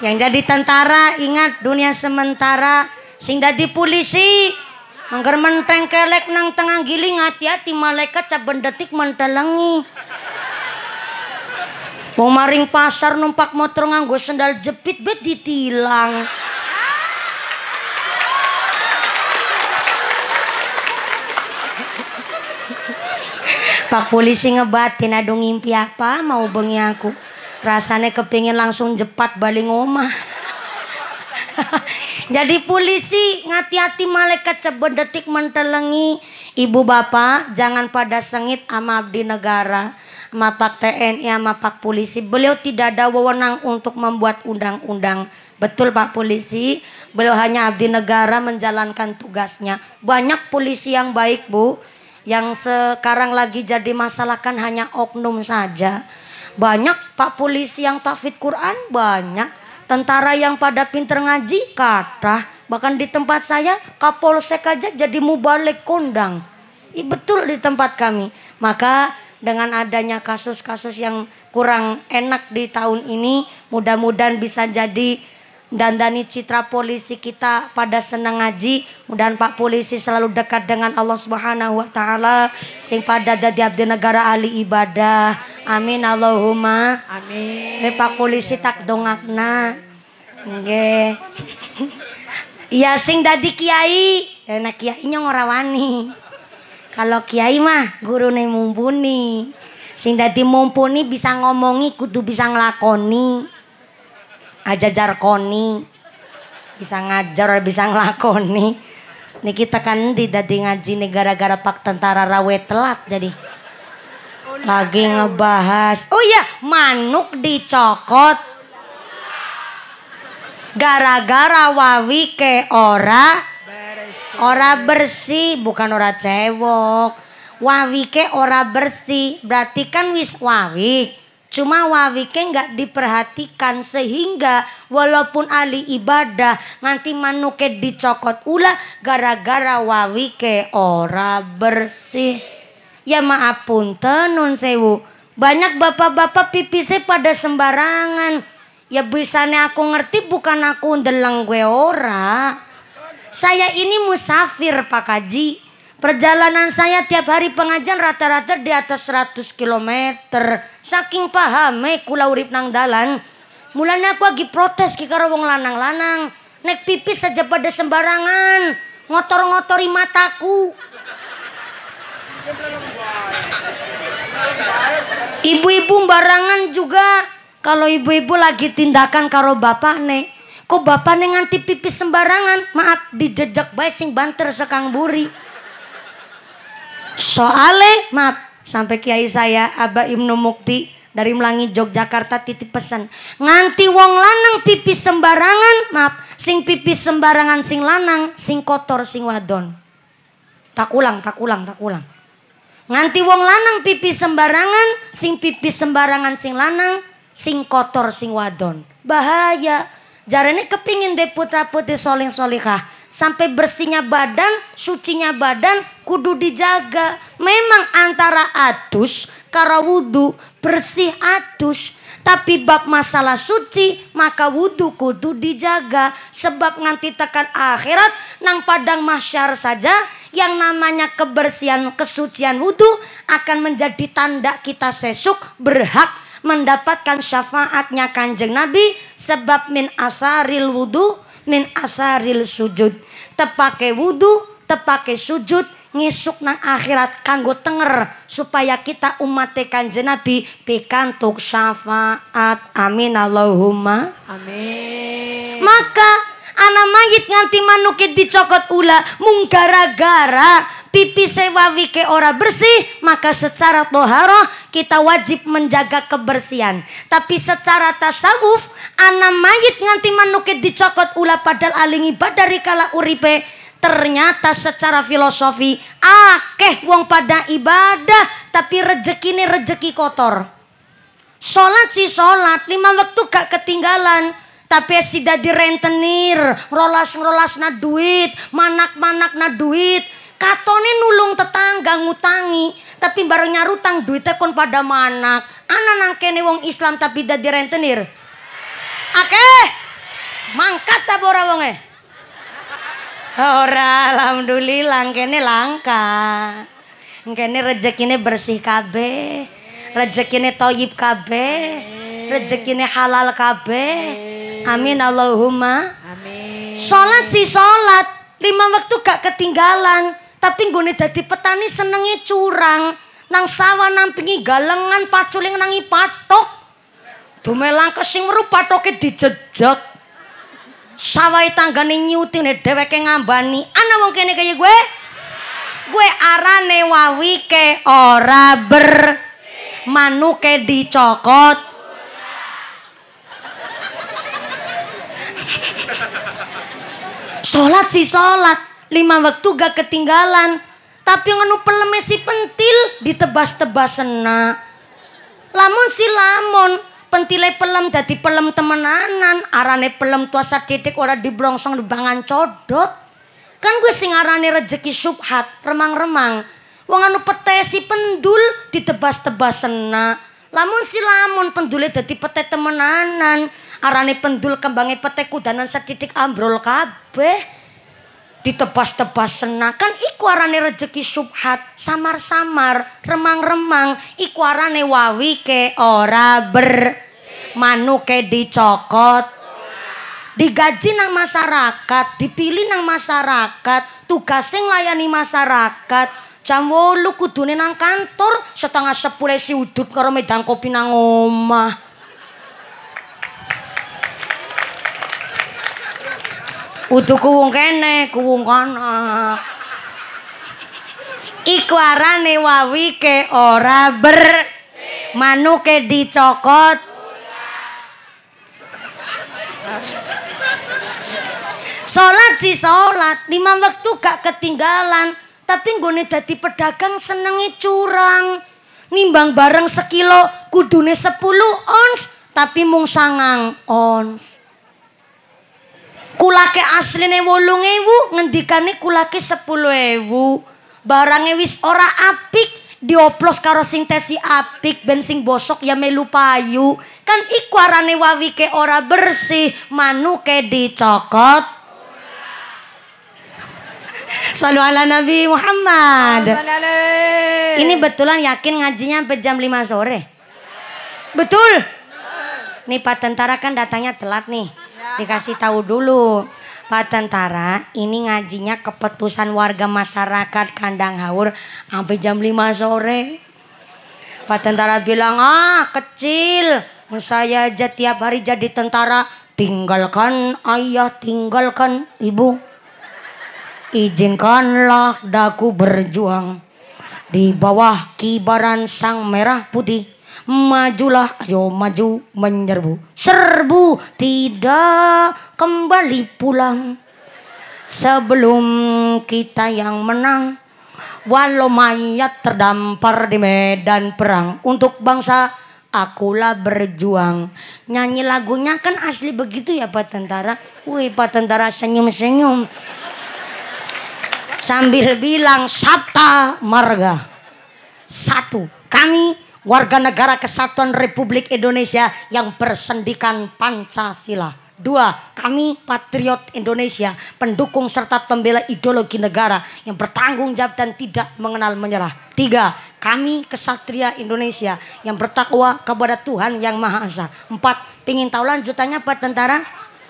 Yang jadi tentara ingat dunia sementara. Sing jadi polisi Angger menteng kelek nang tengah giling hati-hati malaikat cap detik mentelengi. mau maring pasar numpak motor nganggo sendal jepit bet ditilang. Pak polisi ngebatin adung ngimpi apa mau bengi aku. Rasanya kepingin langsung jepat balik oma [laughs] Jadi polisi ngati-hati malaikat detik mentelengi. Ibu bapak jangan pada sengit sama abdi negara. Sama pak TNI sama pak polisi. Beliau tidak ada wewenang untuk membuat undang-undang. Betul Pak Polisi, beliau hanya abdi negara menjalankan tugasnya. Banyak polisi yang baik Bu, yang sekarang lagi jadi masalah kan hanya oknum saja. Banyak pak polisi yang tafid Quran banyak. Tentara yang pada pinter ngaji kata bahkan di tempat saya kapolsek aja jadi mubalik kondang. I, betul di tempat kami. Maka dengan adanya kasus-kasus yang kurang enak di tahun ini mudah-mudahan bisa jadi dandani citra polisi kita pada senang ngaji mudahan Pak polisi selalu dekat dengan Allah Subhanahu wa taala sing pada dadi abdi negara ahli ibadah amin Allahumma amin Nih, Pak polisi tak dongakna nggih Iya [laughs] sing dadi kiai ya, enak kiainya nyong rawani kalau kiai mah guru nih mumpuni sing dadi mumpuni bisa ngomongi kudu bisa ngelakoni aja jarkoni bisa ngajar bisa ngelakoni ini kita kan tidak di ngaji nih gara-gara pak tentara rawe telat jadi lagi ngebahas oh iya manuk dicokot gara-gara wawi ke ora ora bersih bukan ora cewek wawi ke ora bersih berarti kan wis wawik. Cuma wawike nggak diperhatikan sehingga walaupun ahli ibadah nanti manuke dicokot ulah gara-gara wawike ora bersih. Ya maaf pun tenun sewu. Banyak bapak-bapak pipisnya pada sembarangan. Ya bisanya aku ngerti bukan aku ndeleng gue ora. Saya ini musafir Pak Kaji. Perjalanan saya tiap hari pengajian rata-rata di atas 100 km. Saking pahame kula urip nang dalan. Mulanya aku lagi protes ki karo wong lanang-lanang. Nek pipis saja pada sembarangan. Ngotor-ngotori mataku. Ibu-ibu barangan juga kalau ibu-ibu lagi tindakan karo bapak nek kok bapak nih nganti pipis sembarangan maaf dijejak baik sing banter sekang buri Soale mat sampai kiai saya Aba Ibnu Mukti dari Melangi Yogyakarta titip pesan nganti wong lanang pipis sembarangan maaf sing pipis sembarangan sing lanang sing kotor sing wadon tak ulang tak ulang tak ulang nganti wong lanang pipis sembarangan sing pipis sembarangan sing lanang sing kotor sing wadon bahaya jarane kepingin deputa putih soling solihah sampai bersihnya badan, sucinya badan kudu dijaga. Memang antara atus karena wudhu bersih atus. Tapi bab masalah suci maka wudhu kudu dijaga sebab nganti tekan akhirat nang padang masyar saja yang namanya kebersihan kesucian wudhu akan menjadi tanda kita sesuk berhak mendapatkan syafaatnya kanjeng Nabi sebab min asaril wudhu min asaril sujud tepake wudhu tepake sujud ngisuk nang akhirat kanggo tenger supaya kita umat kanjeng Nabi pikantuk syafaat amin Allahumma amin maka anak mayit nganti manukit dicokot ula mung gara-gara pipi sewawi ke ora bersih maka secara toharoh kita wajib menjaga kebersihan tapi secara tasawuf anak mayit nganti manukit dicokot ula padal alingi badari kala uripe ternyata secara filosofi akeh wong pada ibadah tapi rezeki ini rezeki kotor sholat si sholat lima waktu gak ketinggalan tapi si di rentenir rolas rolas na duit manak manak na duit katone nulung tetangga ngutangi tapi bareng nyarutang duitnya kon pada manak anak nangkene wong Islam tapi dadi rentenir ake mangkat ta wonge ora alhamdulillah kene langka kene rezekine bersih kabeh rejekine toyib kabeh rejekine halal kabeh Amin Allahumma. Amin. Sholat si sholat, lima waktu gak ketinggalan, tapi nggone dari petani senengnya curang, nang sawah nampingi galengan paculing nangi patok. Dumelang kesing meru patoke dijejek. Sawai tanggane nyutine dheweke ngambani, Anak wong kene kayak gue. Gue arane wawi ke ora ber manuke dicokot. Sholat sih sholat. Lima waktu gak ketinggalan. Tapi nganu pelemes si pentil ditebas tebas sena. Lamun si lamun pentile pelem jadi pelem temenanan arane pelem tuasa titik ora dibrongsong dibangan codot kan gue sing arane rejeki subhat remang-remang wong anu petesi pendul ditebas tebas sena. Lamun si lamun pendule dadi pete temenanan. Arane pendul kembangnya pete kudanan sedidik ambrol kabeh. Ditebas-tebas kan iku arane rejeki subhat, samar-samar, remang-remang, iku arane wawi ke ora ber manu ke dicokot. Digaji nang masyarakat, dipilih nang masyarakat, tugasnya layani masyarakat, Jam wolu kudune nang kantor, setengah sepuluh si udut karo medang kopi nang omah. Udu kuwung kene, kuwung kana. Iku arane wawi ke ora ber manuke dicokot. Salat si salat, lima waktu gak ketinggalan. tapi gue dadi pedagang senengi curang nimbang bareng sekilo kudune 10 ons tapi mung sangang ons kulake asline wolung ewu ngendikane kulake 10 ewu wis ora apik dioplos karo sintesi apik ben bosok ya melu payu kan iku arane wawike ora bersih manuke dicokot Salu ala Nabi Muhammad. Ini betulan yakin ngajinya sampai jam 5 sore. Betul? Nih Pak Tentara kan datangnya telat nih. Ya. Dikasih tahu dulu. Pak Tentara ini ngajinya keputusan warga masyarakat kandang haur sampai jam 5 sore. Pak Tentara bilang, ah kecil. Saya aja tiap hari jadi tentara. Tinggalkan ayah, tinggalkan ibu izinkanlah daku berjuang di bawah kibaran sang merah putih. Majulah, ayo maju menyerbu, serbu tidak kembali pulang. Sebelum kita yang menang, walau mayat terdampar di medan perang untuk bangsa akulah berjuang. Nyanyi lagunya kan asli begitu ya Pak Tentara. Wih Pak Tentara senyum-senyum sambil bilang sata Marga. Satu, kami warga negara kesatuan Republik Indonesia yang bersendikan Pancasila. Dua, kami patriot Indonesia, pendukung serta pembela ideologi negara yang bertanggung jawab dan tidak mengenal menyerah. Tiga, kami kesatria Indonesia yang bertakwa kepada Tuhan yang Maha Esa. Empat, pingin tahu lanjutannya Pak Tentara?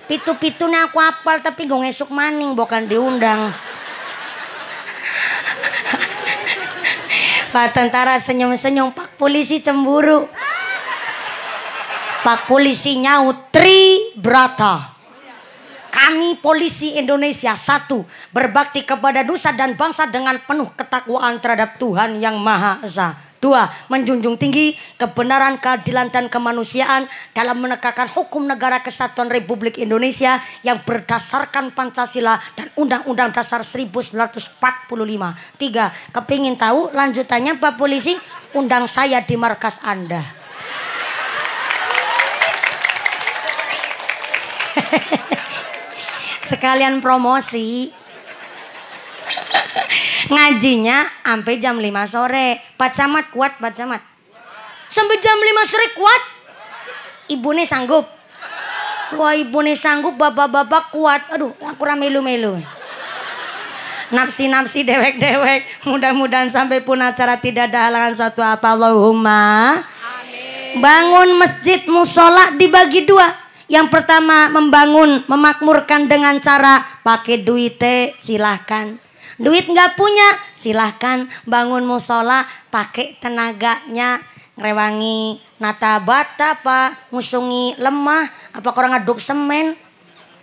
pitu pitunya aku apal tapi gue ngesuk maning bukan diundang. Pak tentara senyum-senyum, pak polisi cemburu. Pak polisi nyaut tri brata. Kami polisi Indonesia satu berbakti kepada nusa dan bangsa dengan penuh ketakwaan terhadap Tuhan yang Maha Esa. Dua, menjunjung tinggi kebenaran, keadilan, dan kemanusiaan dalam menegakkan hukum negara kesatuan Republik Indonesia yang berdasarkan Pancasila dan Undang-Undang Dasar 1945. Tiga, kepingin tahu lanjutannya Pak Polisi? Undang saya di markas Anda. [laughs] Sekalian promosi. [laughs] Ngajinya sampai jam 5 sore. Pak Camat kuat, Pak Camat. Sampai jam 5 sore kuat. Ibu nih sanggup. Wah ibu nih sanggup, bapak-bapak kuat. Aduh, aku rame melu Napsi-napsi dewek-dewek. Mudah-mudahan sampai pun acara tidak ada halangan suatu apa. Allahumma. Amin. Bangun masjid musola dibagi dua. Yang pertama membangun, memakmurkan dengan cara pakai duit silahkan. Duit nggak punya, silahkan bangun musola pakai tenaganya ngerewangi nata bata apa musungi lemah apa orang ngaduk semen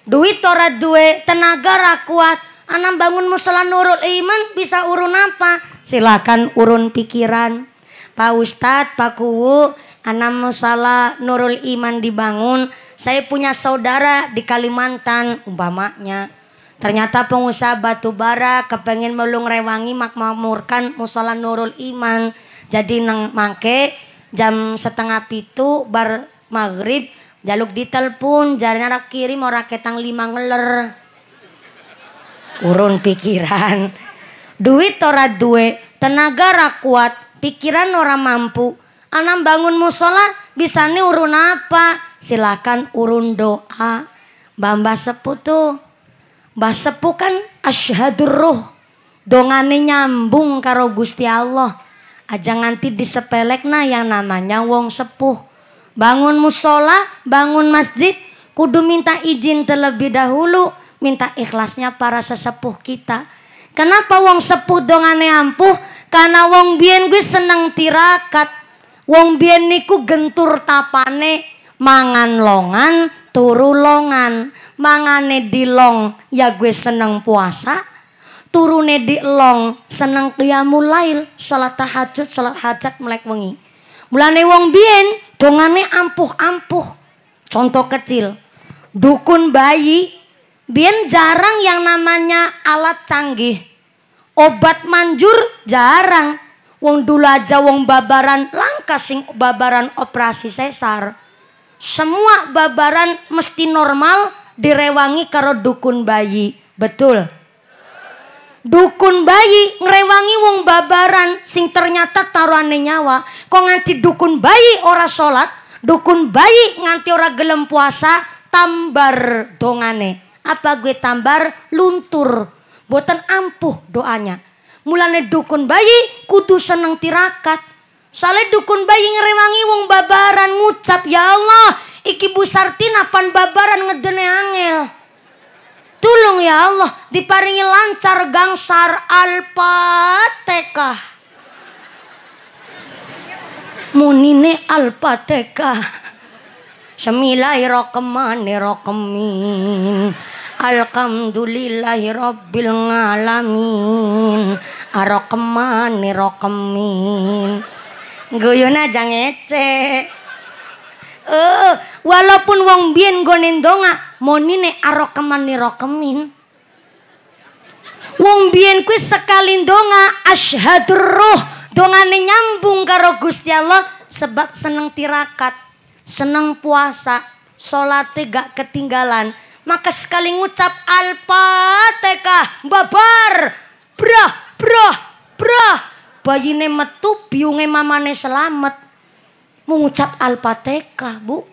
duit tora duwe tenaga rakuat anak bangun musola nurul iman bisa urun apa silahkan urun pikiran pak ustad pak kuwu anak musola nurul iman dibangun saya punya saudara di Kalimantan umpamanya Ternyata pengusaha batu bara kepengen melung rewangi makmurkan musola Nurul Iman. Jadi nang mangke jam setengah pitu bar maghrib jaluk ditelepon jari arah kiri mau raketang lima ngeler. Urun pikiran. Duit ora duwe, tenaga rakuat pikiran ora mampu. Anam bangun musola bisa nih urun apa? Silakan urun doa. Bamba seputu Mbah Sepuh kan asyhadur ruh. Dongane nyambung karo Gusti Allah. Aja nganti disepelekna yang namanya wong sepuh. Bangun musola, bangun masjid, kudu minta izin terlebih dahulu. Minta ikhlasnya para sesepuh kita. Kenapa wong sepuh dongane ampuh? Karena wong biyen gue seneng tirakat. Wong biyen niku gentur tapane mangan longan, turu longan mangane di long ya gue seneng puasa turune di long seneng qiyamul lail salat tahajud salat hajat melek wengi mulane wong bien dongane ampuh-ampuh contoh kecil dukun bayi bien jarang yang namanya alat canggih obat manjur jarang wong dulu aja wong babaran langka sing babaran operasi sesar semua babaran mesti normal direwangi karo dukun bayi. Betul. Dukun bayi ngerewangi wong babaran sing ternyata taruhane nyawa. Kok nganti dukun bayi ora sholat, dukun bayi nganti ora gelem puasa, tambar dongane. Apa gue tambar luntur. buatan ampuh doanya. Mulane dukun bayi kudu seneng tirakat. Sale dukun bayi ngerewangi wong babaran ngucap ya Allah Iki Bu Sartina babaran ngedene angel. Tulung ya Allah, diparingi lancar gangsar alpateka, Munine alpateka, Semilai rokemane rokemin. Alhamdulillahi Rabbil Ngalamin Arokeman ni rokemin Guyun aja ngecek Eh, walaupun wong biyen donga, moni ne arokeman nirokemin. Wong bien kuwi sekali donga roh roh, dongane nyambung karo Gusti Allah sebab seneng tirakat, seneng puasa, salate gak ketinggalan. Maka sekali ngucap Al-Fatihah, babar, brah, brah, brah. Bayine metu, biunge mamane selamat mengucap alpateka Bu.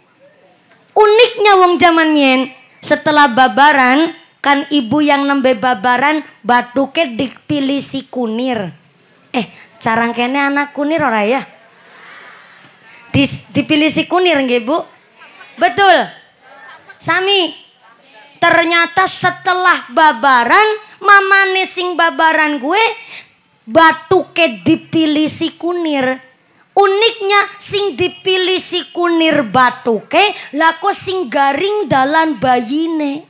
Uniknya wong zaman yen, setelah babaran, kan ibu yang nembe babaran batuke dipilih si kunir. Eh, carang kene anak kunir ora ya? Di, dipilih si kunir nggih, Bu? Betul. Sami. Ternyata setelah babaran, mamane sing babaran gue batuke dipilih si kunir uniknya sing dipilih si kunir batu ke, lako sing garing dalan bayine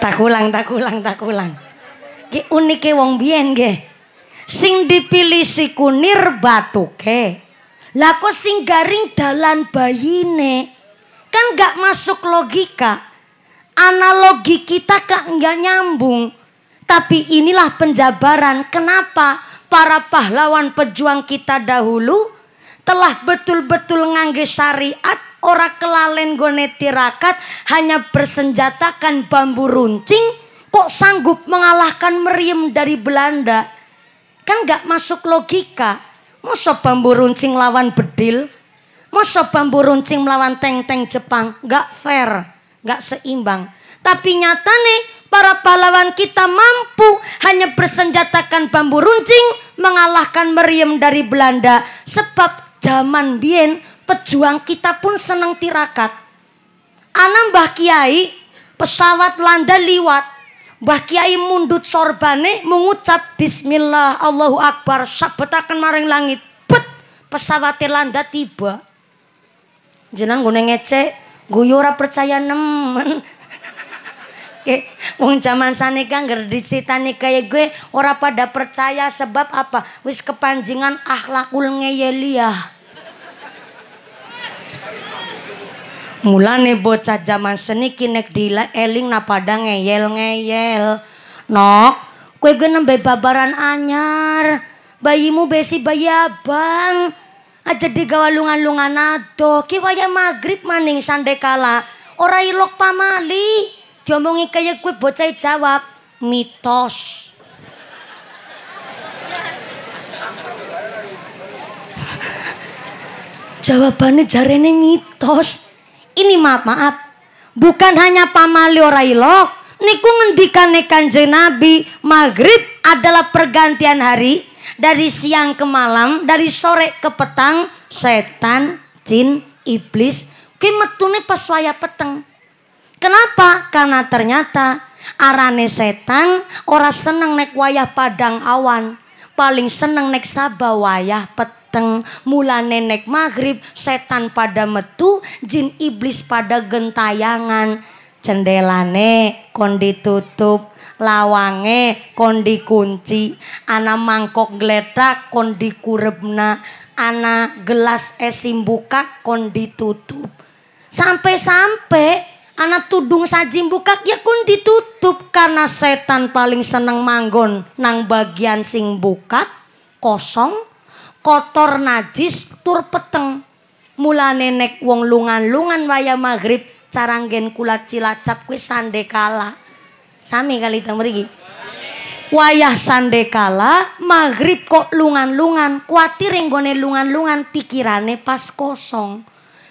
tak ulang tak ulang tak ulang unik ke, wong bien sing dipilih si kunir batu ke, lako sing garing dalan bayine kan gak masuk logika analogi kita kak nggak nyambung. Tapi inilah penjabaran kenapa para pahlawan pejuang kita dahulu telah betul-betul ngangge syariat ora kelalen gone tirakat hanya bersenjatakan bambu runcing kok sanggup mengalahkan meriam dari Belanda kan nggak masuk logika masa bambu runcing lawan bedil masa bambu runcing melawan teng teng Jepang nggak fair nggak seimbang. Tapi nyatane para pahlawan kita mampu hanya bersenjatakan bambu runcing mengalahkan meriam dari Belanda sebab zaman bien pejuang kita pun senang tirakat. Anam Mbah Kiai pesawat landa liwat Mbah Kiai mundut sorbane mengucap Bismillah Allahu Akbar sabetakan maring langit pesawat landa tiba. Jenang gue ngecek Guyora ora percaya nemen. [laughs] Oke, wong sana kan ngerdicitani kayak gue ora pada percaya sebab apa? Wis kepanjingan akhlakul ngeyeliah. Mulane bocah zaman seni kinek dila eling napada ngeyel-ngeyel. Nok, kue gue nembe babaran anyar. Bayimu besi bayi abang aja ah, digawalungan-lungan ado kiwaya maghrib maning sandekala ora ilok pamali diomongi kaya gue bocah jawab mitos jawabannya jarene mitos ini maaf maaf bukan hanya pamali ora ilok niku ngendikane kanjeng nabi maghrib adalah pergantian hari dari siang ke malam, dari sore ke petang, setan, jin, iblis, ki metune pas waya peteng. Kenapa? Karena ternyata arane setan ora seneng nek wayah padang awan, paling seneng nek sabah wayah peteng. Mulane nenek maghrib setan pada metu, jin iblis pada gentayangan. cendelane kon ditutup, lawange kondi kunci, ana mangkok gledak kondi kurebna, ana gelas es buka kondi tutup. sampai-sampai ana tudung sajim buka ya kondi tutup karena setan paling seneng manggon nang bagian sing buka kosong kotor najis tur peteng Mulai nenek wong lungan-lungan waya maghrib caranggen kulat cilacap kuis sande Sami kali tang mriki. Wayah sandekala maghrib kok lungan-lungan, kuatir enggone lungan-lungan pikirane pas kosong.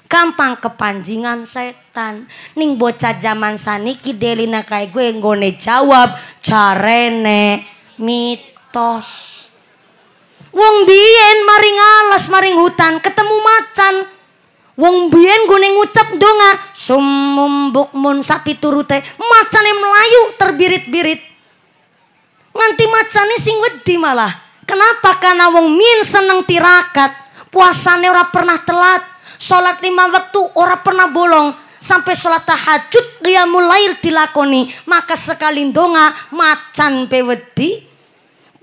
Gampang kepanjingan setan. Ning bocah zaman sani delina kae gue ngone jawab carene mitos. Wong biyen maring alas maring hutan ketemu macan Wong biyen gue ngucap donga sumum bukmun sapi turute macane melayu terbirit-birit. Nganti macane sing wedi malah. Kenapa? Karena wong min seneng tirakat. Puasane ora pernah telat. sholat lima waktu ora pernah bolong. Sampai sholat tahajud dia mulai dilakoni. Maka sekali donga macan pewedi.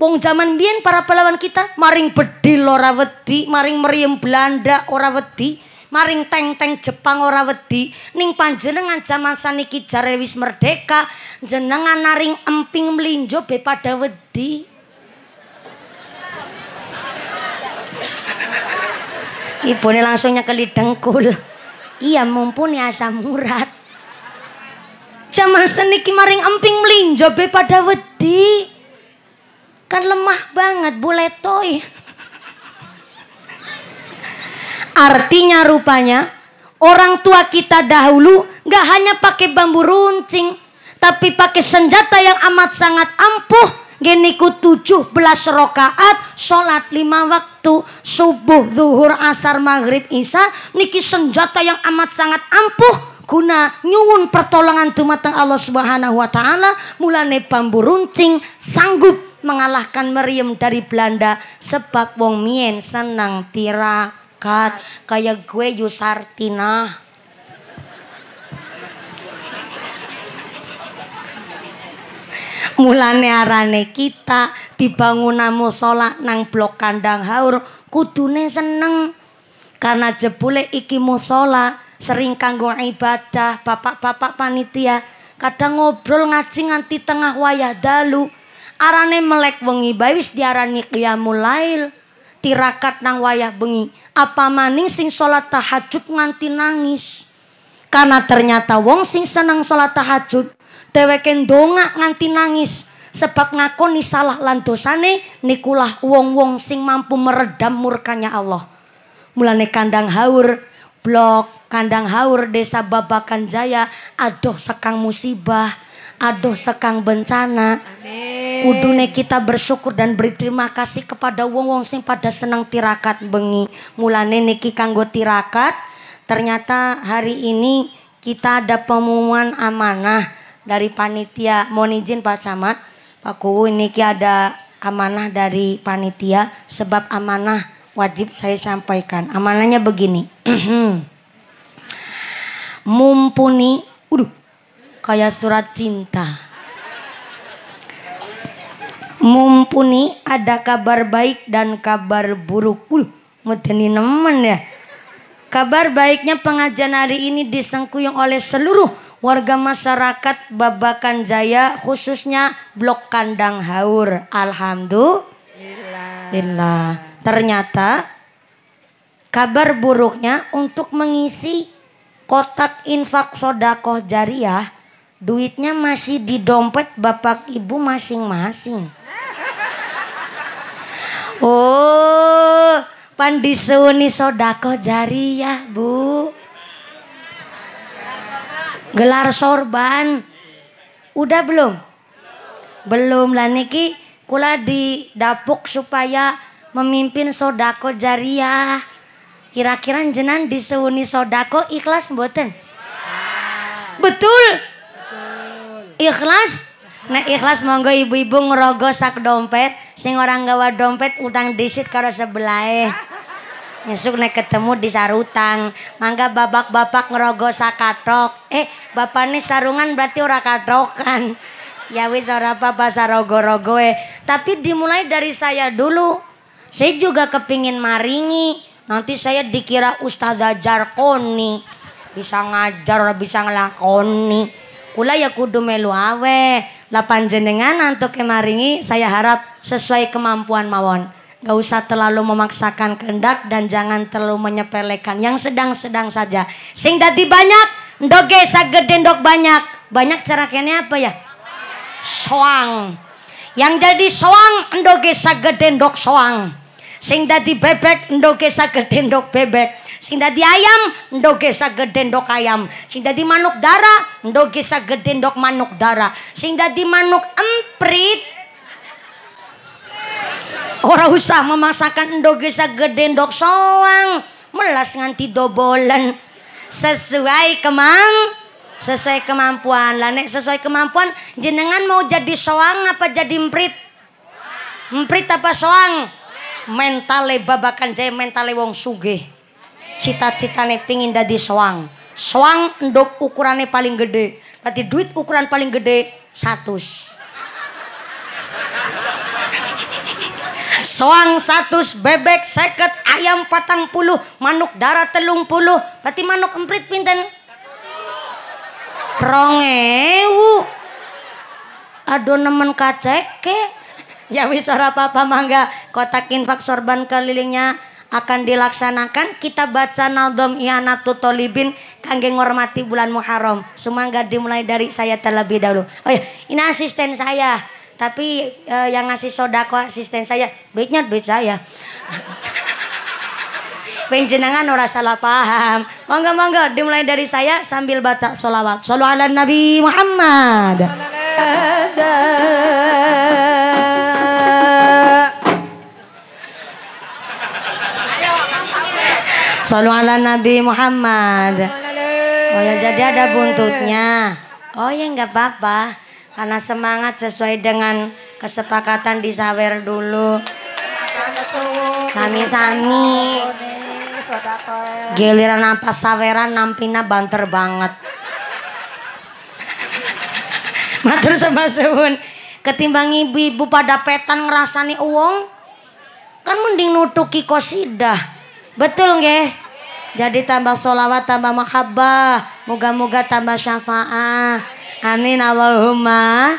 Wong zaman biyen para pahlawan kita maring bedil ora wedi, maring meriem Belanda ora wedi maring teng-teng Jepang ora wedi ning panjenengan zaman saniki jare wis merdeka jenengan naring emping melinjo be pada wedi ini langsung nyekeli dengkul. Iya mumpuni ya, asam urat. Zaman seniki maring emping melinjo be pada wedi. Kan lemah banget toy. Artinya rupanya orang tua kita dahulu nggak hanya pakai bambu runcing, tapi pakai senjata yang amat sangat ampuh. Geniku belas rokaat, sholat lima waktu, subuh, zuhur, asar, maghrib, isya. Niki senjata yang amat sangat ampuh guna nyuwun pertolongan dumateng Allah Subhanahu wa taala mulane bambu runcing sanggup mengalahkan meriam dari Belanda sebab wong mien senang tirak dekat kayak gue Yusartina mulane arane kita dibangun musola nang blok kandang haur kudune seneng karena jebule iki musola sering kanggo ibadah bapak-bapak panitia kadang ngobrol ngaji nganti tengah wayah dalu arane melek wengi bae wis diarani qiyamul lail tirakat nang wayah bengi. Apa maning sing sholat tahajud nganti nangis. Karena ternyata wong sing senang sholat tahajud. Deweken donga nganti nangis. Sebab ngakoni salah lan dosane nikulah wong-wong sing mampu meredam murkanya Allah. Mulane kandang haur, blok, kandang haur desa Babakan Jaya, aduh sekang musibah aduh sekang bencana. Amin. Kudune kita bersyukur dan berterima kasih kepada wong-wong sing pada senang tirakat bengi. Mulane niki kanggo tirakat, ternyata hari ini kita ada pengumuman amanah dari panitia. Mohon izin Pak Camat, Pak Kuwu niki ada amanah dari panitia sebab amanah wajib saya sampaikan. Amanahnya begini. [clears throat] Mumpuni, uduh kayak surat cinta. Mumpuni ada kabar baik dan kabar buruk. Uh, medeni nemen ya. Kabar baiknya pengajian hari ini disengkuyung oleh seluruh warga masyarakat Babakan Jaya khususnya Blok Kandang Haur. Alhamdulillah. Ternyata kabar buruknya untuk mengisi kotak infak sodakoh jariah Duitnya masih di dompet bapak ibu masing-masing. Oh, pandisuni sodako jariah ya, bu. Gelar sorban. Udah belum? Belum lah niki kula di dapuk supaya memimpin sodako jariah. Ya. Kira-kira jenan disuni sodako ikhlas mboten? Betul ikhlas nek ikhlas monggo ibu-ibu ngerogo sak dompet sing orang gawa dompet utang disit karo sebelahe Nyesuk nek ketemu di sarutang. Mangga babak-babak ngerogo katrok Eh, bapak nih sarungan berarti ora katokan. Ya wis ora apa-apa sarogo-rogo eh. Tapi dimulai dari saya dulu. Saya juga kepingin maringi. Nanti saya dikira Ustazah Jarkoni. Bisa ngajar, bisa ngelakoni kula ya kudu melu awe. Lah panjenengan antuk kemaringi saya harap sesuai kemampuan mawon. Gak usah terlalu memaksakan kehendak dan jangan terlalu menyepelekan yang sedang-sedang saja. Sing dadi banyak, ndoge sagede ndok banyak. Banyak cara kene apa ya? Soang. Yang jadi soang ndoge sagede ndok soang. Sing dadi bebek ndoge sagede ndok bebek Sing dadi ayam ndoge sagede ndok ayam. Sing dadi manuk dara ndoge sagede ndok manuk dara. Sing dadi manuk emprit ora usah memasakan ndoge sagede ndok soang. Melas nganti dobolan. Sesuai kemang sesuai kemampuan lah nek sesuai kemampuan jenengan mau jadi soang apa jadi emprit emprit apa soang mentale babakan jaya mentale wong sugih cita-citane pingin dadi soang. Soang endok ukurannya paling gede. Berarti duit ukuran paling gede satu. Soang satu, bebek seket, ayam patang puluh, manuk darah telung puluh. Berarti manuk emprit pinten? Rongewu. Aduh nemen kaceke. [laughs] Ya wis ora apa-apa mangga. Kotak infak sorban kelilingnya akan dilaksanakan kita baca naldom ianatu tolibin kangge ngormati bulan Muharram semangga dimulai dari saya terlebih dahulu oh ya ini asisten saya tapi eh, yang ngasih sodako asisten saya baiknya duit saya penjenengan [laughs] ora salah paham monggo monggo dimulai dari saya sambil baca solawat solawat nabi Muhammad Salu ala Nabi Muhammad. Oh ya jadi ada buntutnya. Oh ya nggak apa-apa. Karena semangat sesuai dengan kesepakatan di sawer dulu. Sami-sami. Giliran apa saweran nampina banter banget. [laughs] Matur sama sebun. Ketimbang ibu-ibu pada petan ngerasani uang. Kan mending nutuki kosidah. Betul nggih? Jadi tambah solawat, tambah mahabbah. Moga-moga tambah syafaat. Amin Allahumma.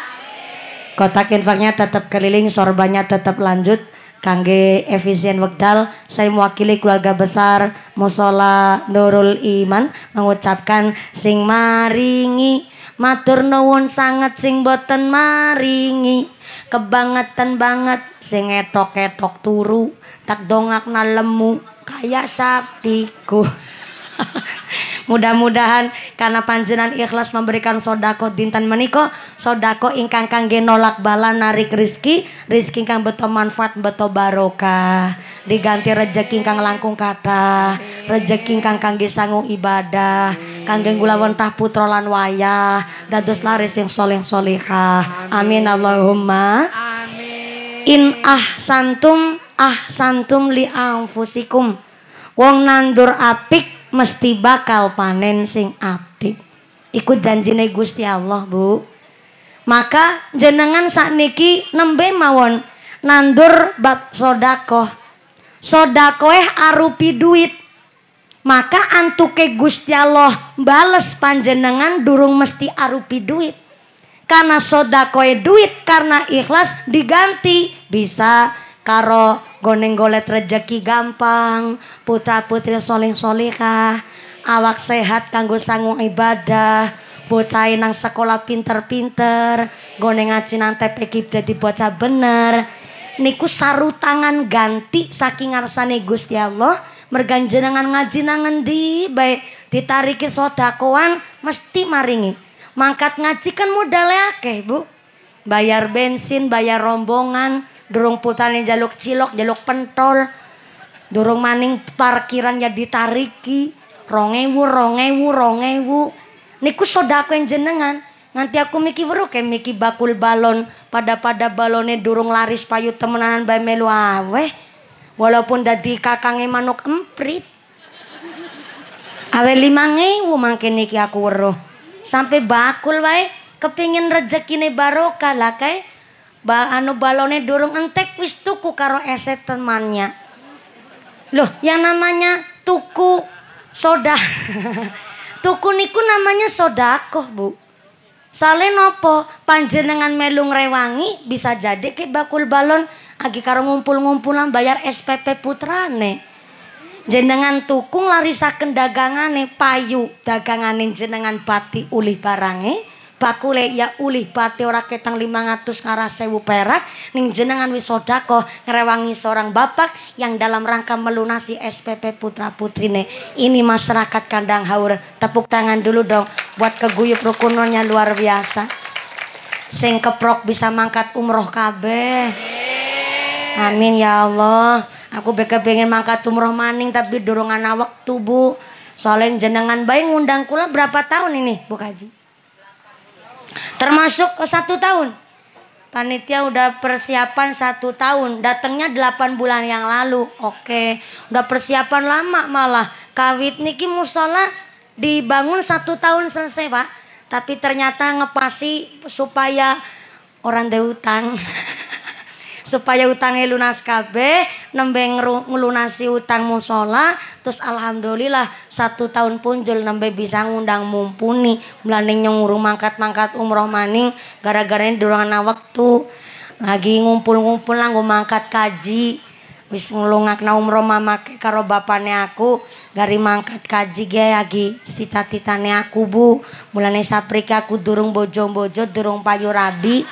Kotak infaknya tetap keliling, sorbannya tetap lanjut. Kangge efisien wakdal. saya mewakili keluarga besar Musola Nurul Iman mengucapkan sing maringi matur nuwun sangat sing boten maringi kebangetan banget sing etok-etok turu tak dongak nalemu kayak sapiku. Mudah-mudahan karena panjenan ikhlas memberikan sodako dintan meniko sodako ingkang kangge nolak bala narik rizki rizki kang beto manfaat beto barokah diganti rejeki kang langkung kata rejeki kang kangge ibadah kangge gula tah putrolan wayah dados laris yang soleh solehah amin Allahumma amin in ah santum ah santum li anfusikum wong nandur apik mesti bakal panen sing apik Ikut janjine Gusti Allah Bu maka jenengan sakniki nembe mawon nandur bat sodakoh sodakoeh arupi duit maka antuke Gusti Allah bales panjenengan durung mesti arupi duit karena sodakoe duit karena ikhlas diganti bisa karo goneng golet rejeki gampang putra putri soleh solehah awak sehat kanggo sanggung ibadah bocah nang sekolah pinter-pinter goneng ngaji nang TPK jadi bocah bener niku saru tangan ganti saking arsane Gusti Allah merganjenengan ngaji nang ngendi baik ditariki sodakoan mesti maringi mangkat ngaji kan modalnya akeh bu bayar bensin bayar rombongan durung putane jaluk cilok jaluk pentol durung maning parkiran ya ditariki rongewu rongewu rongewu niku sodako yang jenengan nanti aku miki weruh kayak miki bakul balon pada pada balonnya durung laris payu temenan bayi melu walaupun dadi kakangnya manuk emprit awe lima ngewu mangke niki aku weruh sampai bakul wae kepingin rezekine barokah lah kayak ba anu balonnya durung entek wis tuku karo eset temannya loh yang namanya tuku soda [laughs] tuku niku namanya sodakoh bu soalnya nopo panjenengan melung Rewangi bisa jadi ke bakul balon agi karo ngumpul-ngumpulan bayar SPP putrane jenengan tukung larisaken dagangane payu dagangane jenengan pati ulih barange bakule ya ulih bate ora ketang 500 ngarah 1000 perak ning jenengan wis ngerewangi seorang bapak yang dalam rangka melunasi SPP putra-putrine. Ini masyarakat kandang haur. Tepuk tangan dulu dong buat keguyup rukunonnya luar biasa. Sing keprok bisa mangkat umroh kabeh. Amin ya Allah. Aku beke pengen mangkat umroh maning tapi dorongan awak tubuh Soalnya jenengan bayi ngundang kula berapa tahun ini, Bu Kaji? Termasuk satu tahun. Panitia udah persiapan satu tahun, datangnya delapan bulan yang lalu. Oke, udah persiapan lama malah. Kawit niki musola dibangun satu tahun selesai pak. Tapi ternyata ngepasi supaya orang deh utang. [laughs] supaya utangnya lunas kabeh nembe ngelunasi utang musola terus alhamdulillah satu tahun punjul nembe bisa ngundang mumpuni melanding nyunguru mangkat-mangkat umroh maning gara-gara ini durangan waktu lagi ngumpul-ngumpul lah mangkat kaji wis ngelungak na umroh ke karo bapane aku gari mangkat kaji ge lagi cita-citane aku bu mulane saprika aku durung bojo-bojo durung payu rabi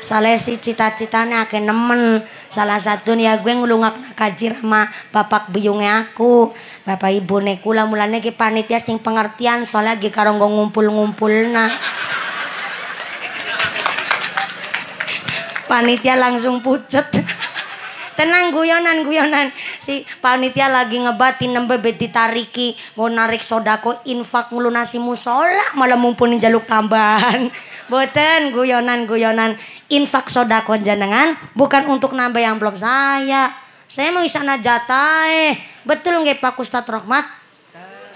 Soalnya si cita-citanya ake nemen. Salah satu ya gue ngulungak kaji sama bapak biyungnya aku. Bapak ibu kula mulanya ke panitia sing pengertian soalnya karong karo ngumpul-ngumpul nah. panitia langsung pucet. Tenang guyonan guyonan si panitia lagi ngebati nembe ditariki mau narik sodako infak ngulunasi musola malah mumpuni jaluk tambahan. Boten guyonan-guyonan infak sodako jenengan bukan untuk nambah yang blog saya. Saya mau isana eh. Betul nggih Pak Ustaz Rahmat?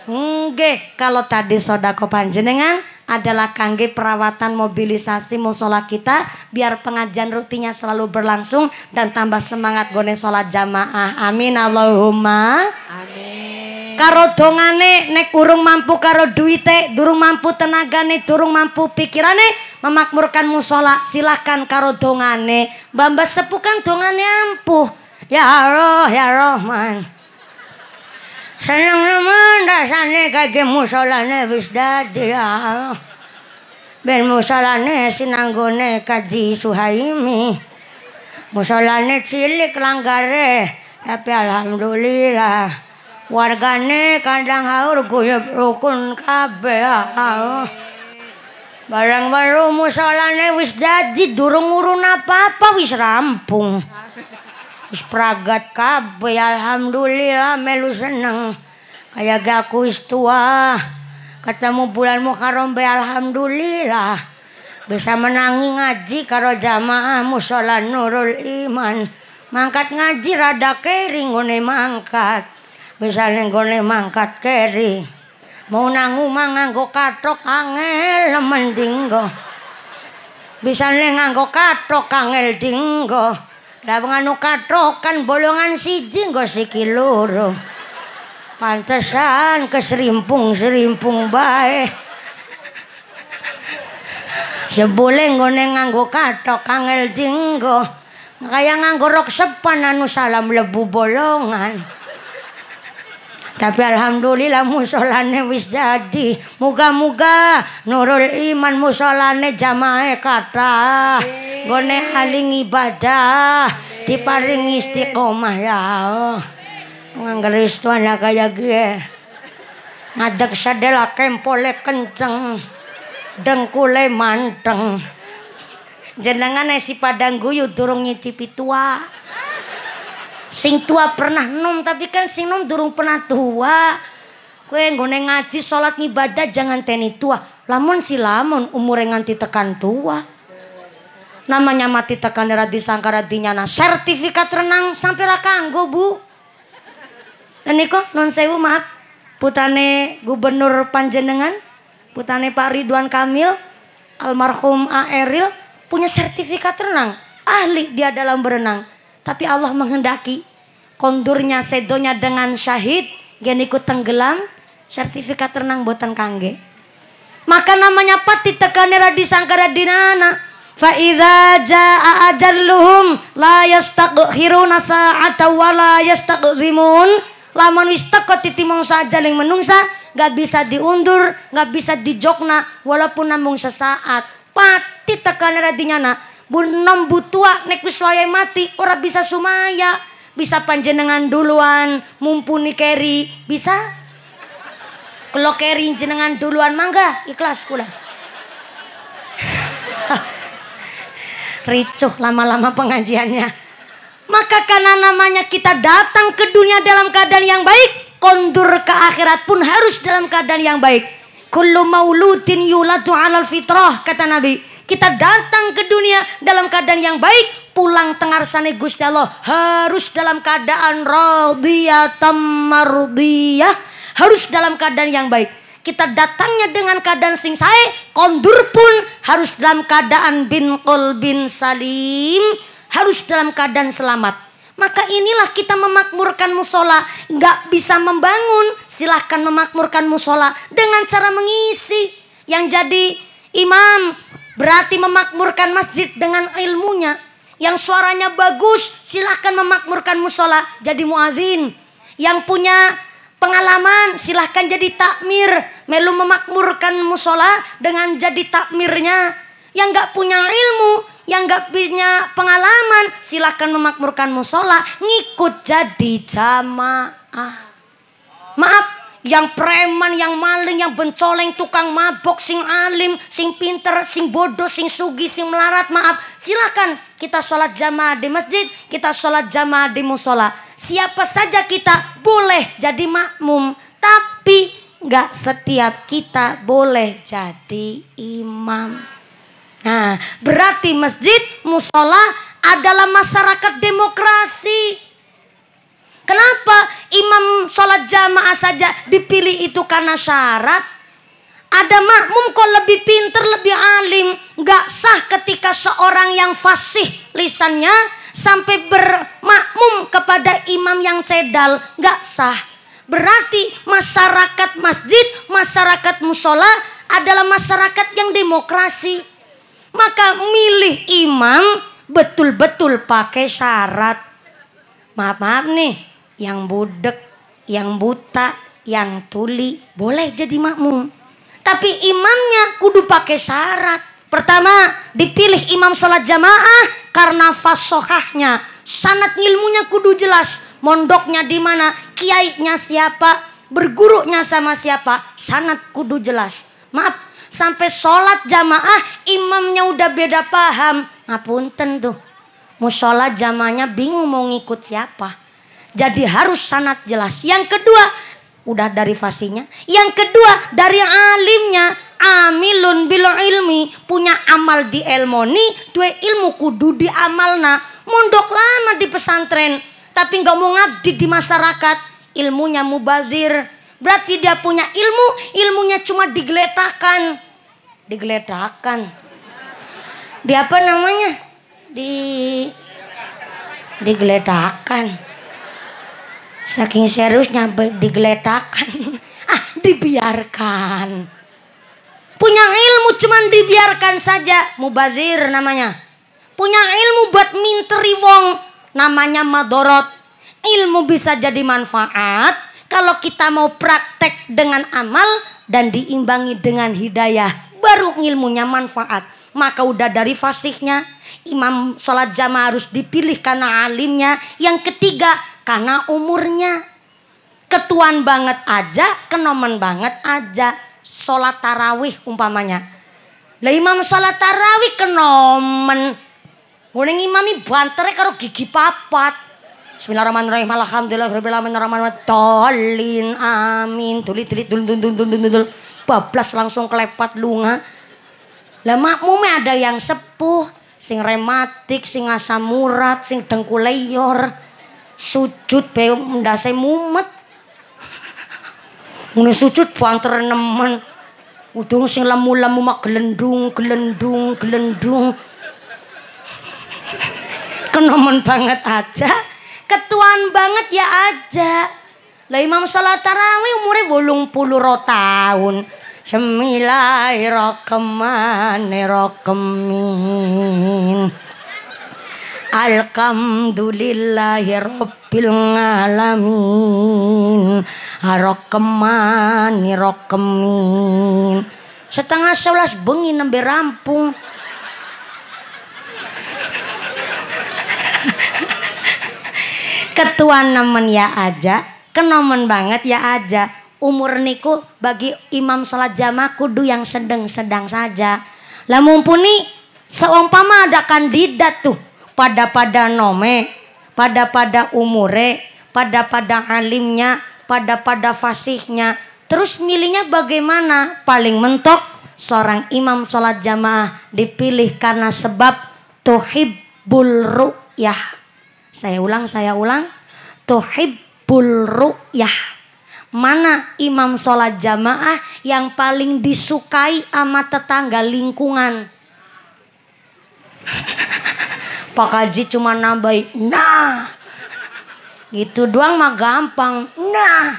Nggih, kalau tadi sodako panjenengan adalah kangge perawatan mobilisasi musola kita biar pengajian rutinnya selalu berlangsung dan tambah semangat gone sholat jamaah. Amin Allahumma. Amin karo dongane nek urung mampu karo duite durung mampu tenagane durung mampu pikirane memakmurkan musola silahkan karo dongane bambas sepukan dongane ampuh ya Roh, ya rohman seneng nemen rasane kage musolane wis dadi ya ben musolane sinanggone kaji suhaimi musolane cilik langgare tapi alhamdulillah Wargane kandang haur guyub rukun kabeh. Barang baru musolane wis dadi durung urun apa-apa wis rampung. Wis pragat kabeh alhamdulillah melu seneng. Kayak aku wis tua. Ketemu bulan Muharram be alhamdulillah. bisa menangi ngaji karo jamaah musola nurul iman mangkat ngaji rada kering mangkat Wisane nggone mangkat keri. Mau nang omah nganggo kathok angel mendinggo. Wisane nganggo kathok angel dinggo. Lah nganu kathok kan bolongan siji nggo siki loro. Pantesan keserimpung-serimpung bae. Sebule nggone nganggo kathok angel dinggo. Kaya nganggo rok sepan anu salam lebu bolongan. Tapi alhamdulillah musolane wis jadi. Muga-muga nurul iman musolane jamae kata. Gone aling ibadah diparing istiqomah ya. Nganggeris tuan kaya gue. Ngadeg sadela kempole kenceng. Dengkule manteng. Jenengan si padang guyu durung nyicipi tua. Sing tua pernah nom tapi kan sing nom durung pernah tua. Kue ngone ngaji sholat ngibadah jangan teni tua. Lamun si lamun yang nganti tekan tua. Namanya mati tekan disangka radinya nah Sertifikat renang sampai gue bu. Dan niko non sewu maaf putane gubernur panjenengan putane Pak Ridwan Kamil almarhum A Eril punya sertifikat renang ahli dia dalam berenang tapi Allah menghendaki kondurnya sedonya dengan syahid yang ikut tenggelam sertifikat renang buatan kangge. Maka namanya pati tekane radi sangkara dinana. Fa idza jaa ajalluhum la yastaghiruna sa'ata wa la yastaghrimun Lamun wis teko titimong saja ling menungsa gak bisa diundur, gak bisa dijokna walaupun namung sesaat. Pati tekane radinya nak Bunom butua nek wis mati ora bisa sumaya. Bisa panjenengan duluan mumpuni keri, bisa? Kalau keri jenengan duluan mangga ikhlas kula. [laughs] Ricuh lama-lama pengajiannya. Maka karena namanya kita datang ke dunia dalam keadaan yang baik, kondur ke akhirat pun harus dalam keadaan yang baik. Kullu mauludin yuladu alal fitrah kata Nabi kita datang ke dunia dalam keadaan yang baik, pulang tengar sana Gusti Allah harus dalam keadaan radhiyatam mardiyah, harus dalam keadaan yang baik. Kita datangnya dengan keadaan sing sae, kondur pun harus dalam keadaan bin kol bin salim, harus dalam keadaan selamat. Maka inilah kita memakmurkan musola. Nggak bisa membangun, silahkan memakmurkan musola dengan cara mengisi. Yang jadi imam Berarti memakmurkan masjid dengan ilmunya. Yang suaranya bagus silahkan memakmurkan musola jadi muadzin. Yang punya pengalaman silahkan jadi takmir. Melu memakmurkan musola dengan jadi takmirnya. Yang gak punya ilmu, yang gak punya pengalaman silahkan memakmurkan musola. Ngikut jadi jamaah. Maaf yang preman, yang maling, yang bencoleng, tukang mabok, sing alim, sing pinter, sing bodoh, sing sugi, sing melarat, maaf. Silahkan kita sholat jamaah di masjid, kita sholat jamaah di musola. Siapa saja kita boleh jadi makmum, tapi nggak setiap kita boleh jadi imam. Nah, berarti masjid, musola adalah masyarakat demokrasi Kenapa imam sholat jamaah saja dipilih itu karena syarat? Ada makmum kok lebih pinter, lebih alim. Gak sah ketika seorang yang fasih lisannya sampai bermakmum kepada imam yang cedal. Gak sah. Berarti masyarakat masjid, masyarakat musola adalah masyarakat yang demokrasi. Maka milih imam betul-betul pakai syarat. Maaf-maaf nih, yang budek, yang buta, yang tuli boleh jadi makmum. Tapi imamnya kudu pakai syarat. Pertama, dipilih imam sholat jamaah karena fasohahnya. Sanat ilmunya kudu jelas. Mondoknya di mana, kiainya siapa, bergurunya sama siapa. Sanat kudu jelas. Maaf, sampai sholat jamaah imamnya udah beda paham. Ngapunten tuh. Musola jamaahnya bingung mau ngikut siapa jadi harus sangat jelas. Yang kedua, udah dari fasinya. Yang kedua, dari alimnya. Amilun bil ilmi, punya amal di elmoni, dua ilmu kudu di amalna. Mondok lama di pesantren, tapi nggak mau ngabdi di masyarakat. Ilmunya mubazir, berarti dia punya ilmu, ilmunya cuma digeletakan. Digeletakan. Di apa namanya? Di digeletakan Saking serius nyampe digeletakan. [laughs] ah, dibiarkan. Punya ilmu cuman dibiarkan saja. Mubazir namanya. Punya ilmu buat minteri wong. Namanya madorot. Ilmu bisa jadi manfaat. Kalau kita mau praktek dengan amal. Dan diimbangi dengan hidayah. Baru ilmunya manfaat. Maka udah dari fasihnya. Imam sholat jamaah harus dipilih karena alimnya. Yang ketiga karena umurnya ketuan banget aja, kenomen banget aja. Sholat tarawih umpamanya. Lah imam sholat tarawih kenomen. Gunung imami bantere karo gigi papat. Bismillahirrahmanirrahim. Alhamdulillahirrahmanirrahim. tolin amin. tulit tulit tulit, tulit, tulit, tulit, dul Bablas langsung kelepat lunga. Lah makmumnya ada yang sepuh, sing rematik, sing asam urat, sing dengkuleyor. leyor sujud bae ndase mumet ngono sujud buang nemen udung sing lemu-lemu mak gelendung gelendung gelendung kenomen banget aja ketuan banget ya aja lah imam salat tarawih umure 80 tahun Bismillahirrahmanirrahim. Alhamdulillahi Rabbil Alamin Arokemani rokemin Setengah sebelas bengi nambah rampung [laughs] Ketua nemen ya aja Kenomen banget ya aja Umur niku bagi imam salat jamaah kudu yang sedang-sedang saja Lah mumpuni seumpama ada kandidat tuh pada pada nome, pada pada umure, pada pada alimnya, pada pada fasihnya. Terus milihnya bagaimana? Paling mentok seorang imam sholat jamaah dipilih karena sebab tuhibbul ru'yah. Saya ulang, saya ulang. Tuhibbul ru'yah. Mana imam sholat jamaah yang paling disukai sama tetangga lingkungan? [laughs] Pak Haji cuma nambahin nah. Gitu doang mah gampang. Nah.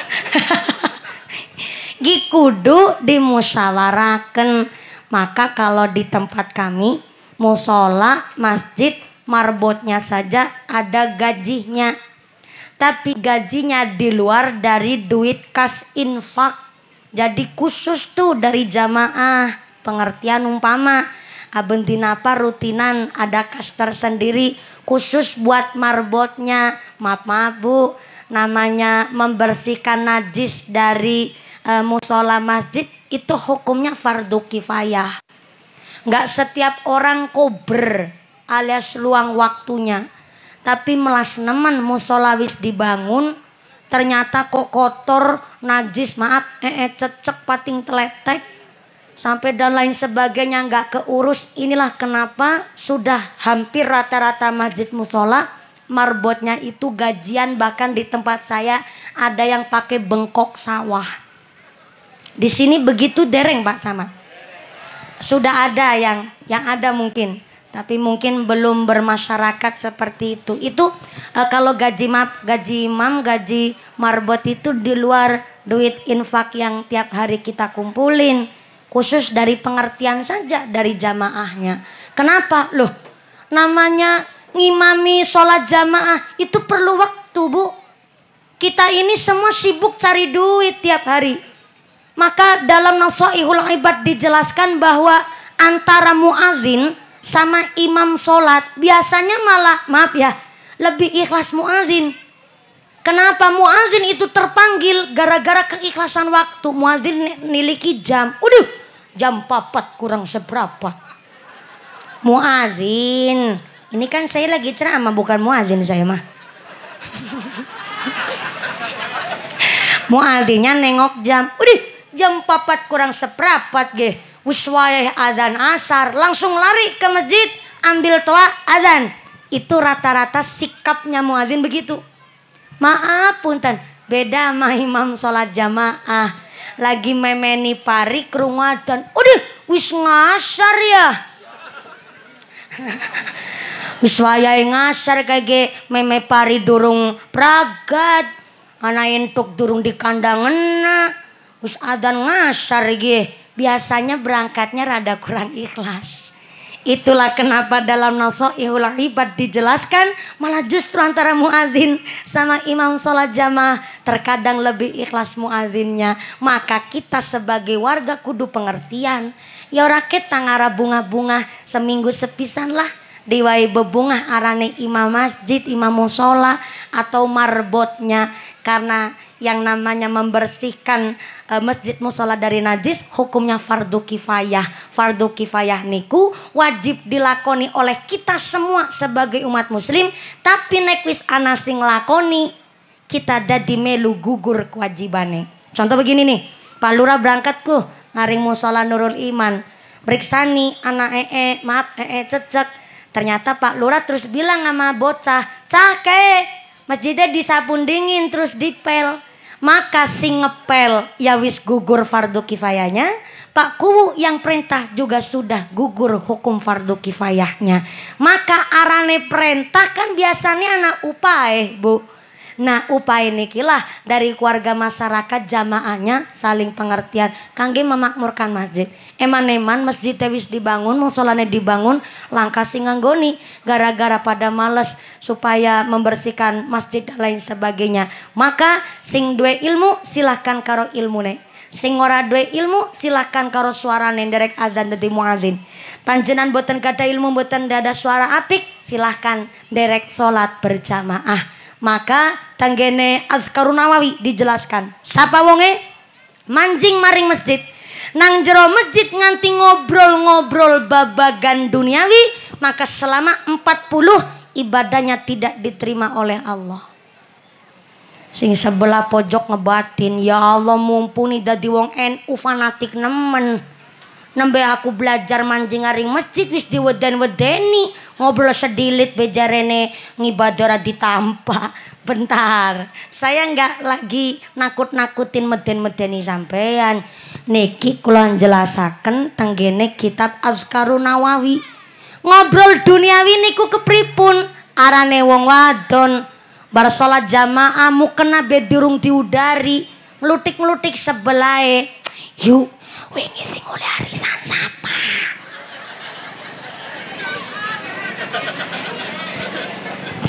[laughs] Gikudu dimusyawarakan. Maka kalau di tempat kami musola, masjid, marbotnya saja ada gajinya. Tapi gajinya di luar dari duit kas infak. Jadi khusus tuh dari jamaah pengertian umpama Abeng rutinan ada kas tersendiri khusus buat marbotnya. Maaf maaf bu, namanya membersihkan najis dari e, musola masjid itu hukumnya fardu kifayah. Nggak setiap orang kober alias luang waktunya. Tapi melas nemen musola wis dibangun ternyata kok kotor najis maaf eh, eh cecek pating teletek sampai dan lain sebagainya nggak keurus. Inilah kenapa sudah hampir rata-rata masjid musola marbotnya itu gajian bahkan di tempat saya ada yang pakai bengkok sawah. Di sini begitu dereng Pak sama Sudah ada yang yang ada mungkin tapi mungkin belum bermasyarakat seperti itu. Itu eh, kalau gaji map, gaji mam gaji marbot itu di luar duit infak yang tiap hari kita kumpulin khusus dari pengertian saja dari jamaahnya. Kenapa? Loh, namanya ngimami sholat jamaah itu perlu waktu bu. Kita ini semua sibuk cari duit tiap hari. Maka dalam nasoihul ibad dijelaskan bahwa antara muazin sama imam sholat biasanya malah maaf ya lebih ikhlas muazin. Kenapa muazin itu terpanggil gara-gara keikhlasan waktu muazin miliki jam. Udah jam papat kurang seberapa. Muazin. Ini kan saya lagi ceramah bukan muazin saya mah. muazinnya nengok jam. udih jam papat kurang seberapa ge. Wiswayah adzan asar langsung lari ke masjid ambil toa adzan. Itu rata-rata sikapnya muazin begitu. Maaf punten, beda sama imam sholat jamaah lagi memeni pari dan, Udah, wis ngasar ya. [laughs] wis wayahe ngasar kage meme pari durung pragat. Ana entuk durung di kandangena. Wis adan ngasar iki. Biasanya berangkatnya rada kurang ikhlas. Itulah kenapa dalam ulang ibad dijelaskan malah justru antara muadzin sama imam sholat jamaah terkadang lebih ikhlas muadzinnya. Maka kita sebagai warga kudu pengertian. Ya rakyat tangara bunga-bunga seminggu sepisan lah diwai bebungah arane imam masjid, imam musola atau marbotnya karena yang namanya membersihkan e, masjid musola dari najis hukumnya fardu kifayah fardu kifayah niku wajib dilakoni oleh kita semua sebagai umat muslim tapi nek wis ana sing lakoni kita dadi melu gugur kewajibane contoh begini nih Pak Lura berangkatku ngaring musola Nurul Iman beriksani anak ee -e, maaf ee -e, cecek ternyata Pak Lura terus bilang sama bocah cah ke Masjidnya disapun dingin terus dipel. Maka si ngepel ya wis gugur fardu kifayahnya. Pak Kubu yang perintah juga sudah gugur hukum fardu kifayahnya. Maka arane perintah kan biasanya anak upah eh Bu Nah upaya nikilah dari keluarga masyarakat jamaahnya saling pengertian. Kangge memakmurkan masjid. Eman-eman masjid tewis dibangun, musolane dibangun, langkah singanggoni. Gara-gara pada males supaya membersihkan masjid dan lain sebagainya. Maka sing dua ilmu silahkan karo ilmune sing ora duwe ilmu silahkan karo suara nenderek azan dadi muadzin panjenan boten kada ilmu boten dada suara apik silahkan derek salat berjamaah maka tanggene Azkarunawawi Nawawi dijelaskan. Siapa wonge? manjing maring masjid. Nang jero masjid nganti ngobrol-ngobrol babagan duniawi, maka selama 40 ibadahnya tidak diterima oleh Allah. Sing sebelah pojok ngebatin, ya Allah mumpuni dadi wong NU fanatik nemen nembe aku belajar mancing aring masjid wis diweden-wedeni ngobrol sedilit bejarene ngibadora ditampa [laughs] bentar saya nggak lagi nakut-nakutin meden-medeni sampean niki kulan jelasaken tenggene kitab Azkarun Nawawi ngobrol duniawi niku kepripun arane wong wadon bar salat jamaah mukena bedurung diudari melutik melutik sebelae yuk wingi sing oleh arisan sapa?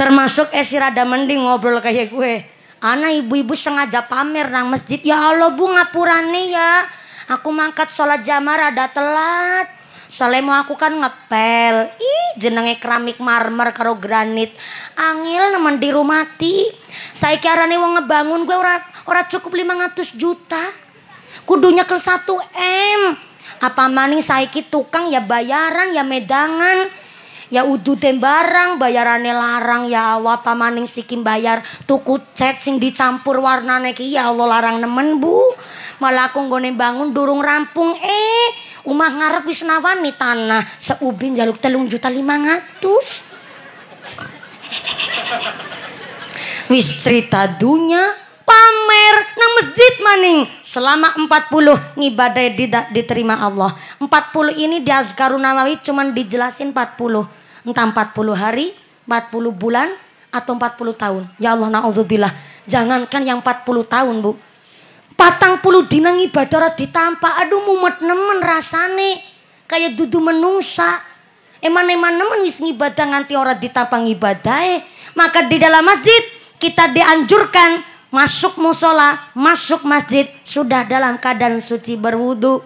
Termasuk Esi rada mending ngobrol kayak gue. Ana ibu-ibu sengaja pamer nang masjid. Ya Allah bu ngapurane ya. Aku mangkat sholat jamaah rada telat. Soalnya mau aku kan ngepel. Ih jenenge keramik marmer karo granit. Angil nemen di rumah rumati. Saya arane wong ngebangun gue ora ora cukup lima ratus juta kudunya ke 1M apa maning saiki tukang ya bayaran ya medangan ya udu barang bayarannya larang ya Allah apa maning sikim bayar tuku cek sing dicampur warna neki ya Allah larang nemen Bu malah aku nggone bangun durung rampung eh umah ngarep wis nawani tanah seubin jaluk telung juta lima ngatus wis cerita dunya pamer nang masjid maning selama 40 ngibadah tidak diterima Allah 40 ini di Azkarun Nawawi cuman dijelasin 40 entah 40 hari 40 bulan atau 40 tahun ya Allah na'udzubillah jangankan yang 40 tahun bu patang puluh dinang ibadah ditampa aduh mumet nemen rasane kayak dudu menungsa eman-eman nemen wis ngibadah nganti orang ditampang ibadah e. maka di dalam masjid kita dianjurkan masuk musola, masuk masjid sudah dalam keadaan suci berwudu.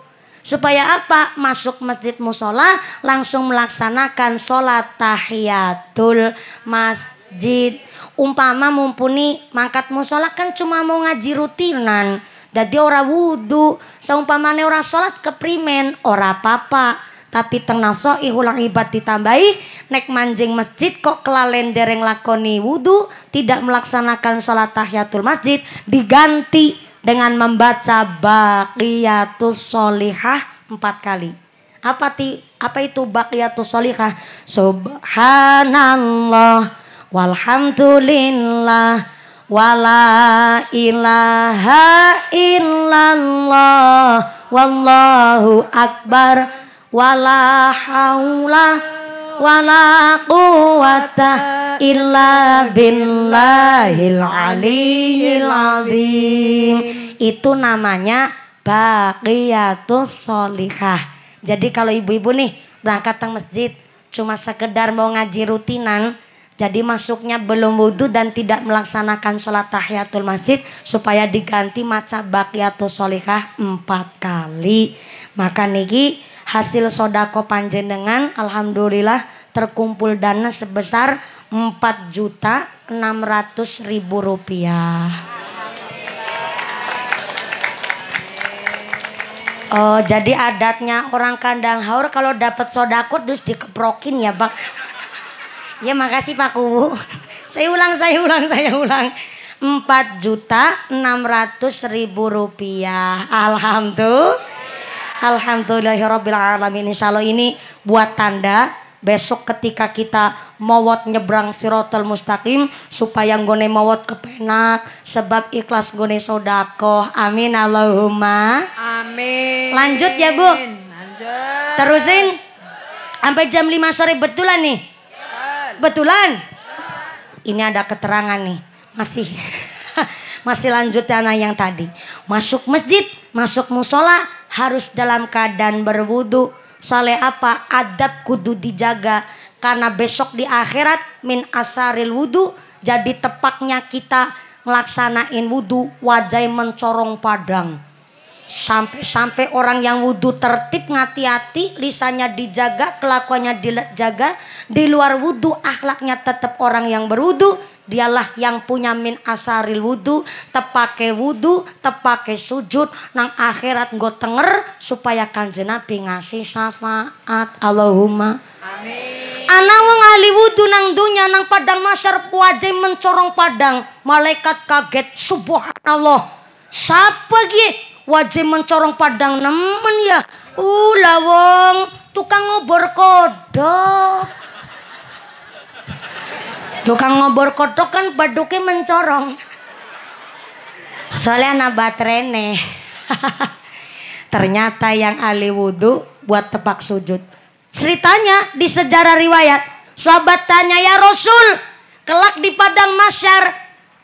Supaya apa? Masuk masjid musola langsung melaksanakan sholat tahiyatul masjid. Umpama mumpuni mangkat musola kan cuma mau ngaji rutinan. Jadi orang wudu, seumpamanya orang sholat keprimen, orang apa-apa tapi teng ihulang ibad ditambahi nek manjing masjid kok kelalen dereng lakoni wudhu tidak melaksanakan sholat tahiyatul masjid diganti dengan membaca baqiyatus solihah empat kali apa ti apa itu baqiyatus solihah subhanallah walhamdulillah wala ilaha illallah wallahu akbar wala haula wala quwata illa billahil aliyil azim itu namanya baqiyatus solihah jadi kalau ibu-ibu nih berangkat ke masjid cuma sekedar mau ngaji rutinan jadi masuknya belum wudhu dan tidak melaksanakan sholat tahiyatul masjid supaya diganti maca baqiyatus solihah empat kali maka niki hasil sodako panjenengan alhamdulillah terkumpul dana sebesar 4 juta 600 ribu rupiah. Oh, jadi adatnya orang kandang haur kalau dapat sodakot terus dikeprokin ya, Bang. ya, makasih Pak Kubu. [laughs] saya ulang, saya ulang, saya ulang. Empat juta enam ratus ribu rupiah. Alhamdulillah. Alhamdulillahirrabbilalamin. Insya Allah ini buat tanda besok ketika kita mawat nyebrang sirotol mustaqim supaya ngone mawat kepenak sebab ikhlas ngone sodakoh amin Allahumma amin lanjut ya bu lanjut terusin sampai jam 5 sore betulan nih betulan ini ada keterangan nih masih [laughs] Masih lanjut tanah yang tadi. Masuk masjid, masuk musola harus dalam keadaan berwudu. Soalnya apa? Adab kudu dijaga. Karena besok di akhirat min asaril wudu. Jadi tepaknya kita ngelaksanain wudu wajah mencorong padang. Sampai-sampai orang yang wudhu tertib ngati-hati, lisannya dijaga, kelakuannya dijaga. Di luar wudhu, akhlaknya tetap orang yang berwudu Dialah yang punya min asaril wudhu, tepake wudhu, tepake sujud, nang akhirat nggo tenger supaya kanjeng Nabi ngasih syafaat. Allahumma. Amin. Ana wong ahli wudhu nang dunya nang padang masyar wajah mencorong padang. Malaikat kaget subhanallah. Siapa gih wajah mencorong padang nemen ya? Ulah wong tukang ngobor kodok. Tukang ngobor kodok kan baduknya mencorong. Soalnya nabat rene. [laughs] Ternyata yang ahli wudhu buat tepak sujud. Ceritanya di sejarah riwayat. Sahabat tanya ya Rasul. Kelak di padang masyar.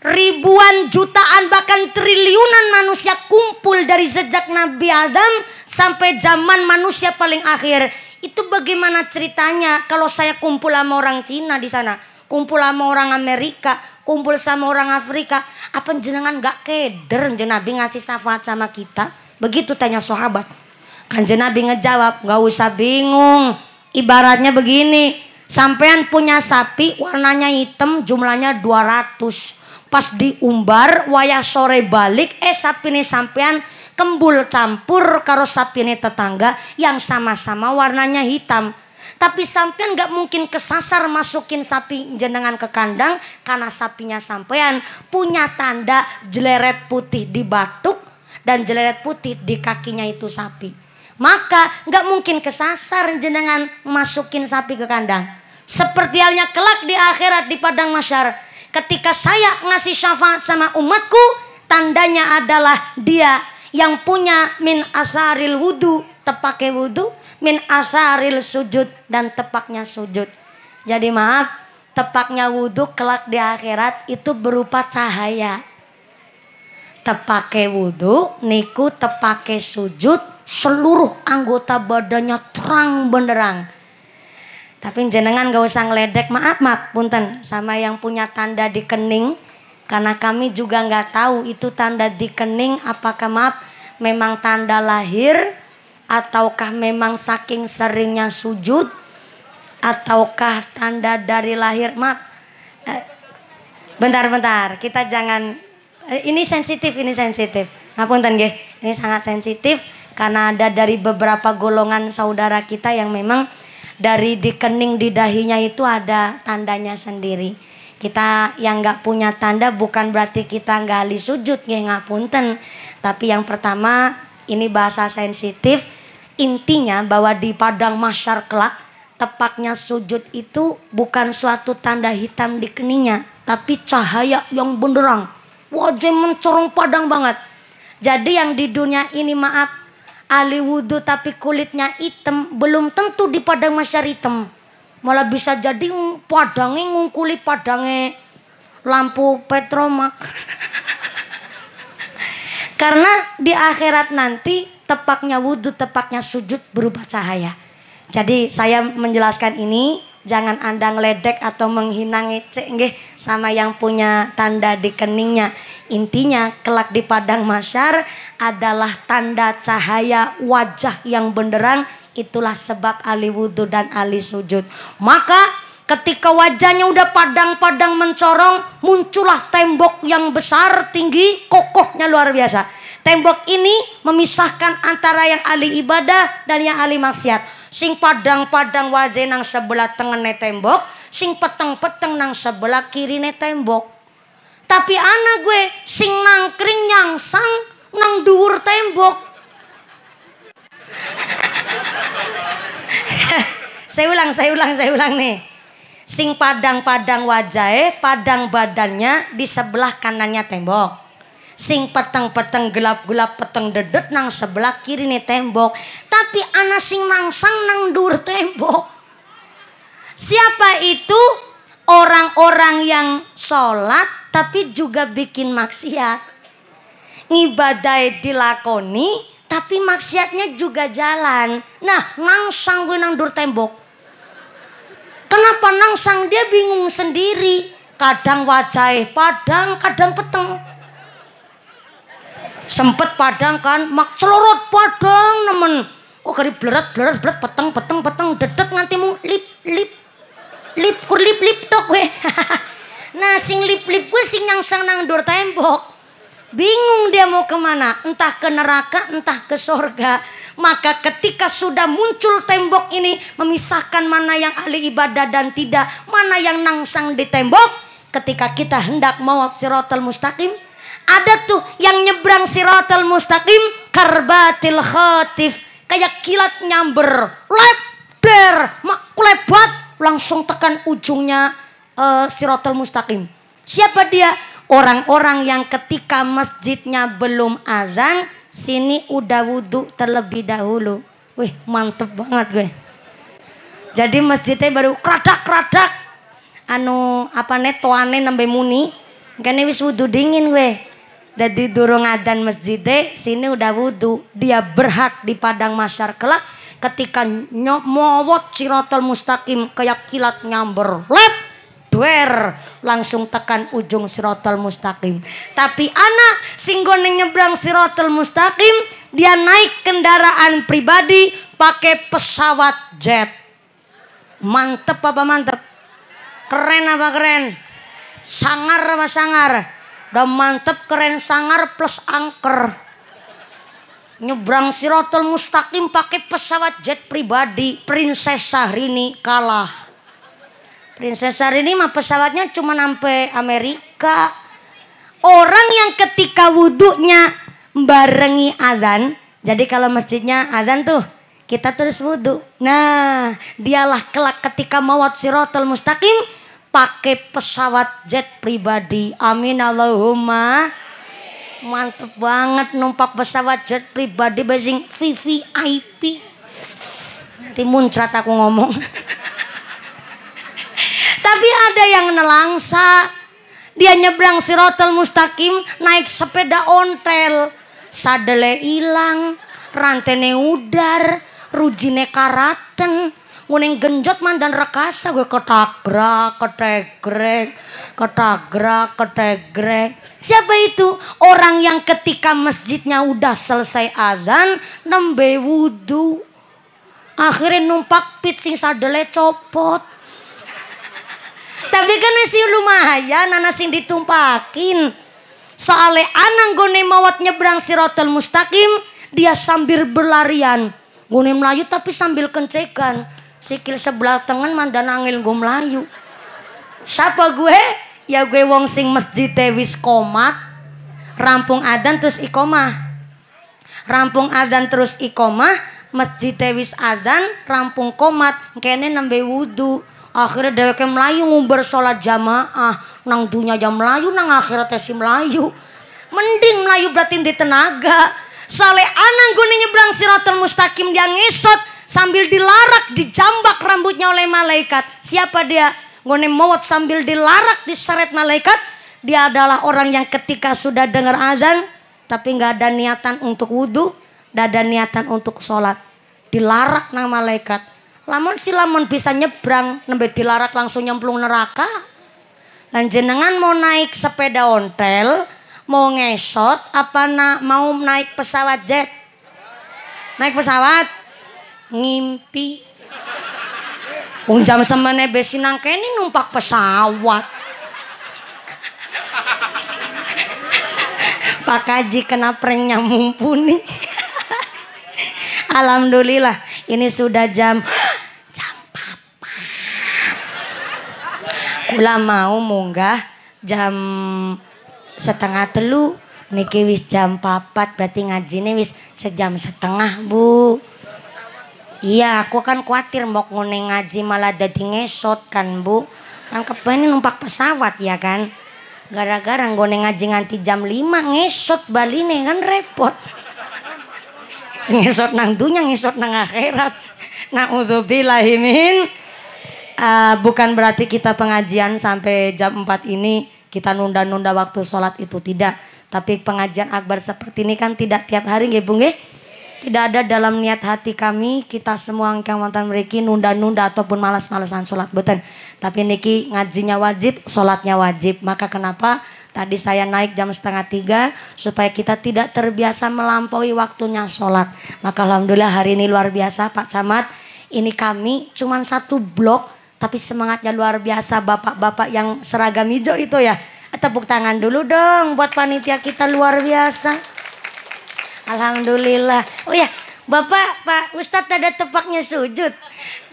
Ribuan jutaan bahkan triliunan manusia kumpul dari sejak Nabi Adam sampai zaman manusia paling akhir. Itu bagaimana ceritanya kalau saya kumpul sama orang Cina di sana? kumpul sama orang Amerika, kumpul sama orang Afrika, apa jenengan gak keder jenabi ngasih syafaat sama kita? Begitu tanya sahabat. Kan jenabi ngejawab, gak usah bingung. Ibaratnya begini, sampean punya sapi warnanya hitam jumlahnya 200. Pas diumbar, wayah sore balik, eh sapi ini sampean kembul campur karo sapi ini tetangga yang sama-sama warnanya hitam. Tapi sampean gak mungkin kesasar masukin sapi jenengan ke kandang karena sapinya sampean punya tanda jeleret putih di batuk dan jeleret putih di kakinya itu sapi. Maka gak mungkin kesasar jenengan masukin sapi ke kandang. Seperti halnya kelak di akhirat di padang masyar. Ketika saya ngasih syafaat sama umatku, tandanya adalah dia yang punya min asaril wudu, tepake wudu, min asaril sujud dan tepaknya sujud. Jadi maaf, tepaknya wudhu kelak di akhirat itu berupa cahaya. Tepake wudhu, niku tepake sujud, seluruh anggota badannya terang benderang. Tapi jenengan gak usah ngeledek, maaf maaf, punten sama yang punya tanda di kening, karena kami juga nggak tahu itu tanda di kening apakah maaf memang tanda lahir ataukah memang saking seringnya sujud ataukah tanda dari lahir maaf bentar-bentar eh, kita jangan eh, ini sensitif ini sensitif ngapunten nggih ini sangat sensitif karena ada dari beberapa golongan saudara kita yang memang dari di di dahinya itu ada tandanya sendiri kita yang nggak punya tanda bukan berarti kita nggak ahli sujud nggih ngapunten tapi yang pertama ini bahasa sensitif Intinya bahwa di padang masyar kelak tepatnya sujud itu bukan suatu tanda hitam di keningnya, tapi cahaya yang benderang. Wajah mencorong padang banget. Jadi yang di dunia ini maaf, ahli wudhu tapi kulitnya hitam, belum tentu di padang masyar hitam. Malah bisa jadi padangnya ngungkuli padangnya lampu petromak. [laughs] Karena di akhirat nanti tepaknya wudhu, tepaknya sujud berubah cahaya. Jadi saya menjelaskan ini jangan Anda ngeledek atau menghina ngecek sama yang punya tanda di keningnya. Intinya kelak di padang masyar adalah tanda cahaya wajah yang benderang itulah sebab ahli wudhu dan ahli sujud. Maka Ketika wajahnya udah padang-padang mencorong, muncullah tembok yang besar, tinggi, kokohnya luar biasa. Tembok ini memisahkan antara yang ahli ibadah dan yang ahli maksiat. Sing padang-padang wajah nang sebelah ne tembok, sing peteng-peteng nang sebelah kirine tembok. Tapi anak gue sing nangkring nyangsang nang duur tembok. [laughs] saya ulang, saya ulang, saya ulang nih sing padang-padang wajahnya, padang badannya di sebelah kanannya tembok. Sing peteng-peteng gelap-gelap peteng dedet nang sebelah kiri nih tembok. Tapi ana sing mangsang nang dur tembok. Siapa itu? Orang-orang yang sholat tapi juga bikin maksiat. Ngibadai dilakoni tapi maksiatnya juga jalan. Nah, mangsang gue nang dur tembok. Kenapa nang sang dia bingung sendiri. Kadang wajah padang, kadang peteng. Sempet padang kan, mak celorot padang nemen. Oh kari blerat blerat blerat peteng peteng peteng dedet nganti mung lip lip lip kur lip lip tok weh. [laughs] nah sing lip lip gue sing sang nang dur tembok. Bingung dia mau kemana, entah ke neraka, entah ke sorga. Maka ketika sudah muncul tembok ini, memisahkan mana yang ahli ibadah dan tidak, mana yang nangsang di tembok. Ketika kita hendak mawat sirotel mustaqim, ada tuh yang nyebrang sirotel mustaqim, karbatil khatif. Kayak kilat nyamber, leper kulebat, langsung tekan ujungnya uh, eh, sirotel mustaqim. Siapa dia? Orang-orang yang ketika masjidnya belum azan, sini udah wudhu terlebih dahulu. Wih, mantep banget gue. Jadi masjidnya baru kradak-kradak. Anu, apa nih, toane nambah muni. Kayaknya wis wudhu dingin gue. Jadi durung adan masjidnya, sini udah wudhu. Dia berhak di padang masyar kelak ketika nyomowot cirotol mustaqim kayak kilat nyamber. Lep! duer langsung tekan ujung sirotol mustaqim. Tapi anak singgone nyebrang sirotol mustaqim, dia naik kendaraan pribadi pakai pesawat jet. Mantep apa mantep? Keren apa keren? Sangar apa sangar? Udah mantep keren sangar plus angker. Nyebrang sirotol mustaqim pakai pesawat jet pribadi. Princess sahrini kalah. Princess ini mah pesawatnya cuma sampai Amerika. Orang yang ketika wudhunya barengi Adan, jadi kalau masjidnya Adan tuh kita terus wudhu. Nah, dialah kelak ketika mawat sirotol mustaqim pakai pesawat jet pribadi. Amin Allahumma. Mantep banget numpak pesawat jet pribadi, basing VVIP. Nanti muncrat aku ngomong. [laughs] Tapi ada yang nelangsa. Dia nyebrang sirotel mustaqim naik sepeda ontel. Sadele hilang, rantene udar, rujine karaten. Nguning genjot mandan rekasa gue ketagra, ketegrek, ketagra, ketegrek. Siapa itu? Orang yang ketika masjidnya udah selesai adzan nembe wudu. Akhirnya numpak pit sing sadele copot. Tapi kan wis iya lumayan anak sing ditumpakin. Soale anang gone mawat nyebrang si Rotel mustaqim, dia sambil berlarian. Gone melayu tapi sambil kencekan. Sikil sebelah tangan mandan angil gue melayu. Siapa gue? Ya gue wong sing masjid tewis komat. Rampung adan terus ikomah. Rampung adan terus ikomah. Masjid tewis adan rampung komat. Kene nambah wudhu akhirnya dheweke melayu ngumbar sholat jamaah nang dunia jam melayu nang akhirat ya si melayu mending melayu berarti di tenaga saleh anang gue nyebrang siratul mustaqim dia ngesot sambil dilarak dijambak rambutnya oleh malaikat siapa dia gue mawat sambil dilarak diseret malaikat dia adalah orang yang ketika sudah dengar azan tapi nggak ada niatan untuk wudhu, nggak ada niatan untuk sholat. Dilarak nang malaikat Lamun si lamun bisa nyebrang nembe dilarak langsung nyemplung neraka. Lan jenengan mau naik sepeda ontel, mau ngesot apa na, mau naik pesawat jet? Naik pesawat? Ngimpi. Wong jam semene besi kene numpak pesawat. [laughs] Pak Kaji kena prengnya mumpuni. [laughs] Alhamdulillah ini sudah jam Kula mau munggah jam setengah telu niki wis jam papat berarti nih wis sejam setengah bu iya aku kan khawatir mau ngone ngaji malah dadi ngesot kan bu kan kepengen numpak pesawat ya kan gara-gara ngone ngaji nganti jam 5 ngesot baline kan repot [laughs] ngesot nang dunia ngesot nang akhirat naudzubillahi min uh, bukan berarti kita pengajian sampai jam 4 ini kita nunda-nunda waktu sholat itu tidak. Tapi pengajian akbar seperti ini kan tidak tiap hari nggih Bung nggih? Tidak ada dalam niat hati kami kita semua yang wonten mereka nunda-nunda ataupun malas-malasan sholat beten. Tapi niki ngajinya wajib, sholatnya wajib. Maka kenapa Tadi saya naik jam setengah tiga supaya kita tidak terbiasa melampaui waktunya sholat. Maka alhamdulillah hari ini luar biasa Pak Camat. Ini kami cuman satu blok tapi semangatnya luar biasa bapak-bapak yang seragam hijau itu ya. Tepuk tangan dulu dong buat panitia kita luar biasa. Alhamdulillah. Oh ya, Bapak, Pak Ustadz ada tepaknya sujud.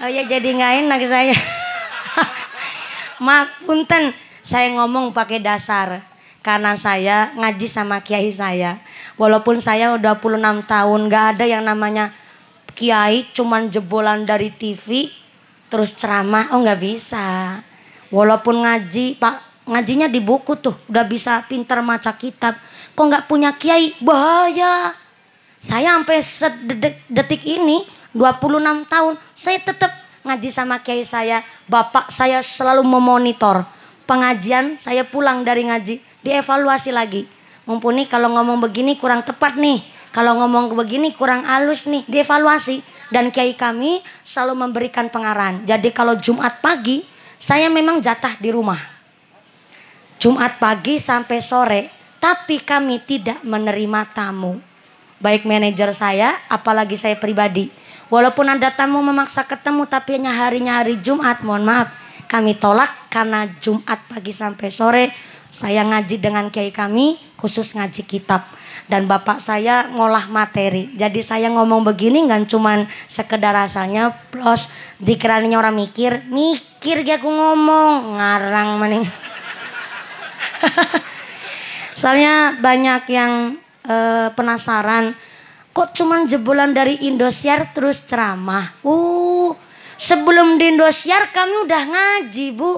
Oh ya jadi nggak enak saya. [laughs] Maaf, punten saya ngomong pakai dasar karena saya ngaji sama kiai saya. Walaupun saya udah 26 tahun, nggak ada yang namanya kiai, cuman jebolan dari TV, terus ceramah oh nggak bisa walaupun ngaji pak ngajinya di buku tuh udah bisa pinter maca kitab kok nggak punya kiai bahaya saya sampai detik ini 26 tahun saya tetap ngaji sama kiai saya bapak saya selalu memonitor pengajian saya pulang dari ngaji dievaluasi lagi mumpuni kalau ngomong begini kurang tepat nih kalau ngomong begini kurang halus nih dievaluasi dan kiai kami selalu memberikan pengarahan. Jadi kalau Jumat pagi saya memang jatah di rumah. Jumat pagi sampai sore, tapi kami tidak menerima tamu. Baik manajer saya, apalagi saya pribadi. Walaupun ada tamu memaksa ketemu, tapi hanya harinya hari Jumat, mohon maaf. Kami tolak karena Jumat pagi sampai sore saya ngaji dengan kiai kami khusus ngaji kitab dan bapak saya ngolah materi. Jadi saya ngomong begini nggak cuman sekedar asalnya plus dikiranya orang mikir, mikir ya aku ngomong ngarang mending. [laughs] Soalnya banyak yang e, penasaran kok cuman jebolan dari Indosiar terus ceramah. Uh, sebelum di Indosiar kami udah ngaji, Bu.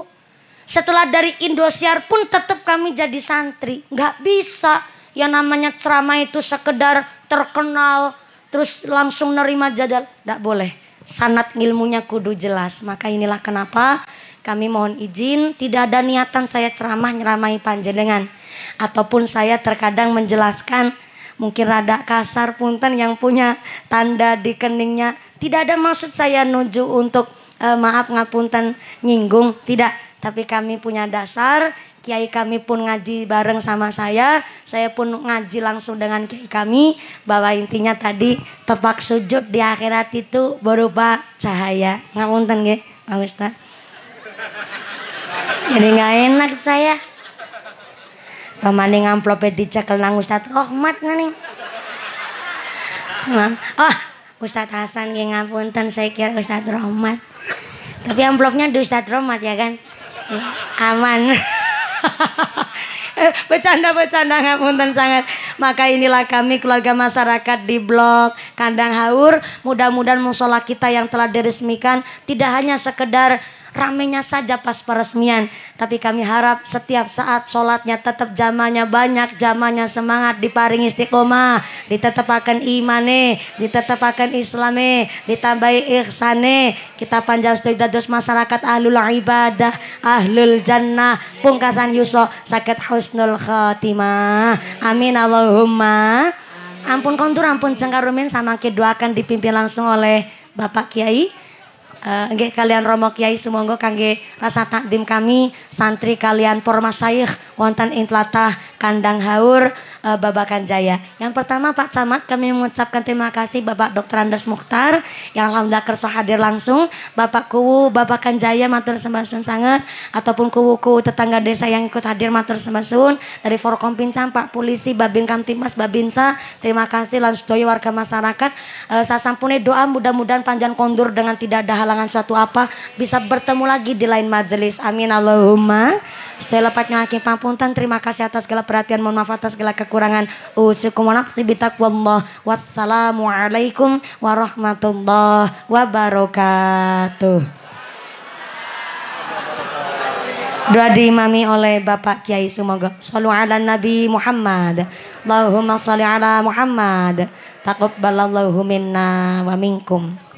Setelah dari Indosiar pun tetap kami jadi santri. Nggak bisa. Yang namanya ceramah itu sekedar terkenal. Terus langsung nerima jadal. Nggak boleh. Sanat ilmunya kudu jelas. Maka inilah kenapa kami mohon izin. Tidak ada niatan saya ceramah nyeramai panjenengan. Ataupun saya terkadang menjelaskan mungkin rada kasar punten yang punya tanda di keningnya. Tidak ada maksud saya nuju untuk eh, maaf ngapunten nyinggung. Tidak tapi kami punya dasar, kiai kami pun ngaji bareng sama saya, saya pun ngaji langsung dengan kiai kami bahwa intinya tadi tepak sujud di akhirat itu berupa cahaya. Ngapunten nggih, Pak Ustaz. Jadi nggak enak saya. Pamane ngamplope dicekel nang Ustaz Rahmat nggak Nah, oh, Ustaz Hasan nggih ngapunten saya kira Ustaz Rahmat. Tapi amplopnya di Ustaz Rahmat ya kan? aman [laughs] eh, bercanda-bercanda ngapunten sangat. Maka inilah kami keluarga masyarakat di blok Kandang Haur. Mudah-mudahan musola kita yang telah diresmikan tidak hanya sekedar ramenya saja pas peresmian. Tapi kami harap setiap saat sholatnya tetap jamannya banyak, jamannya semangat, diparingi istiqomah, ditetapakan imane, ditetapakan islame, ditambahi ihsane. Kita panjang dados masyarakat ahlul ibadah, ahlul jannah, pungkasan Yusof sakit husnul khatimah. Amin Allahumma. Ampun kontur, ampun cengkarumin, sama doakan dipimpin langsung oleh Bapak Kiai Uh, kalian Romo Kiai semoga kangge rasa takdim kami santri kalian porma masyayikh wonten ing Kandang Haur uh, Babakan Jaya. Yang pertama Pak Camat kami mengucapkan terima kasih Bapak Dokter Andes Mukhtar yang alhamdulillah kersa hadir langsung Bapak Kuwu Babakan Jaya matur sembasun sangat ataupun kuwu-kuwu tetangga desa yang ikut hadir matur sembasun dari dari Forkompincam Pak Polisi Babin Kamtimas Babinsa terima kasih lan warga masyarakat uh, eh, sasampune doa mudah-mudahan panjang kondur dengan tidak ada hal kalangan suatu apa bisa bertemu lagi di lain majelis. Amin Allahumma. Setelah lepatnya hakim pampuntan, terima kasih atas segala perhatian, mohon maaf atas segala kekurangan. Usikum nafsi bitakwallah. Wassalamualaikum warahmatullahi wabarakatuh. Doa diimami oleh Bapak Kiai Sumogo. salu ala Nabi Muhammad. Allahumma salli ala Muhammad. Taqabbalallahu minna wa minkum.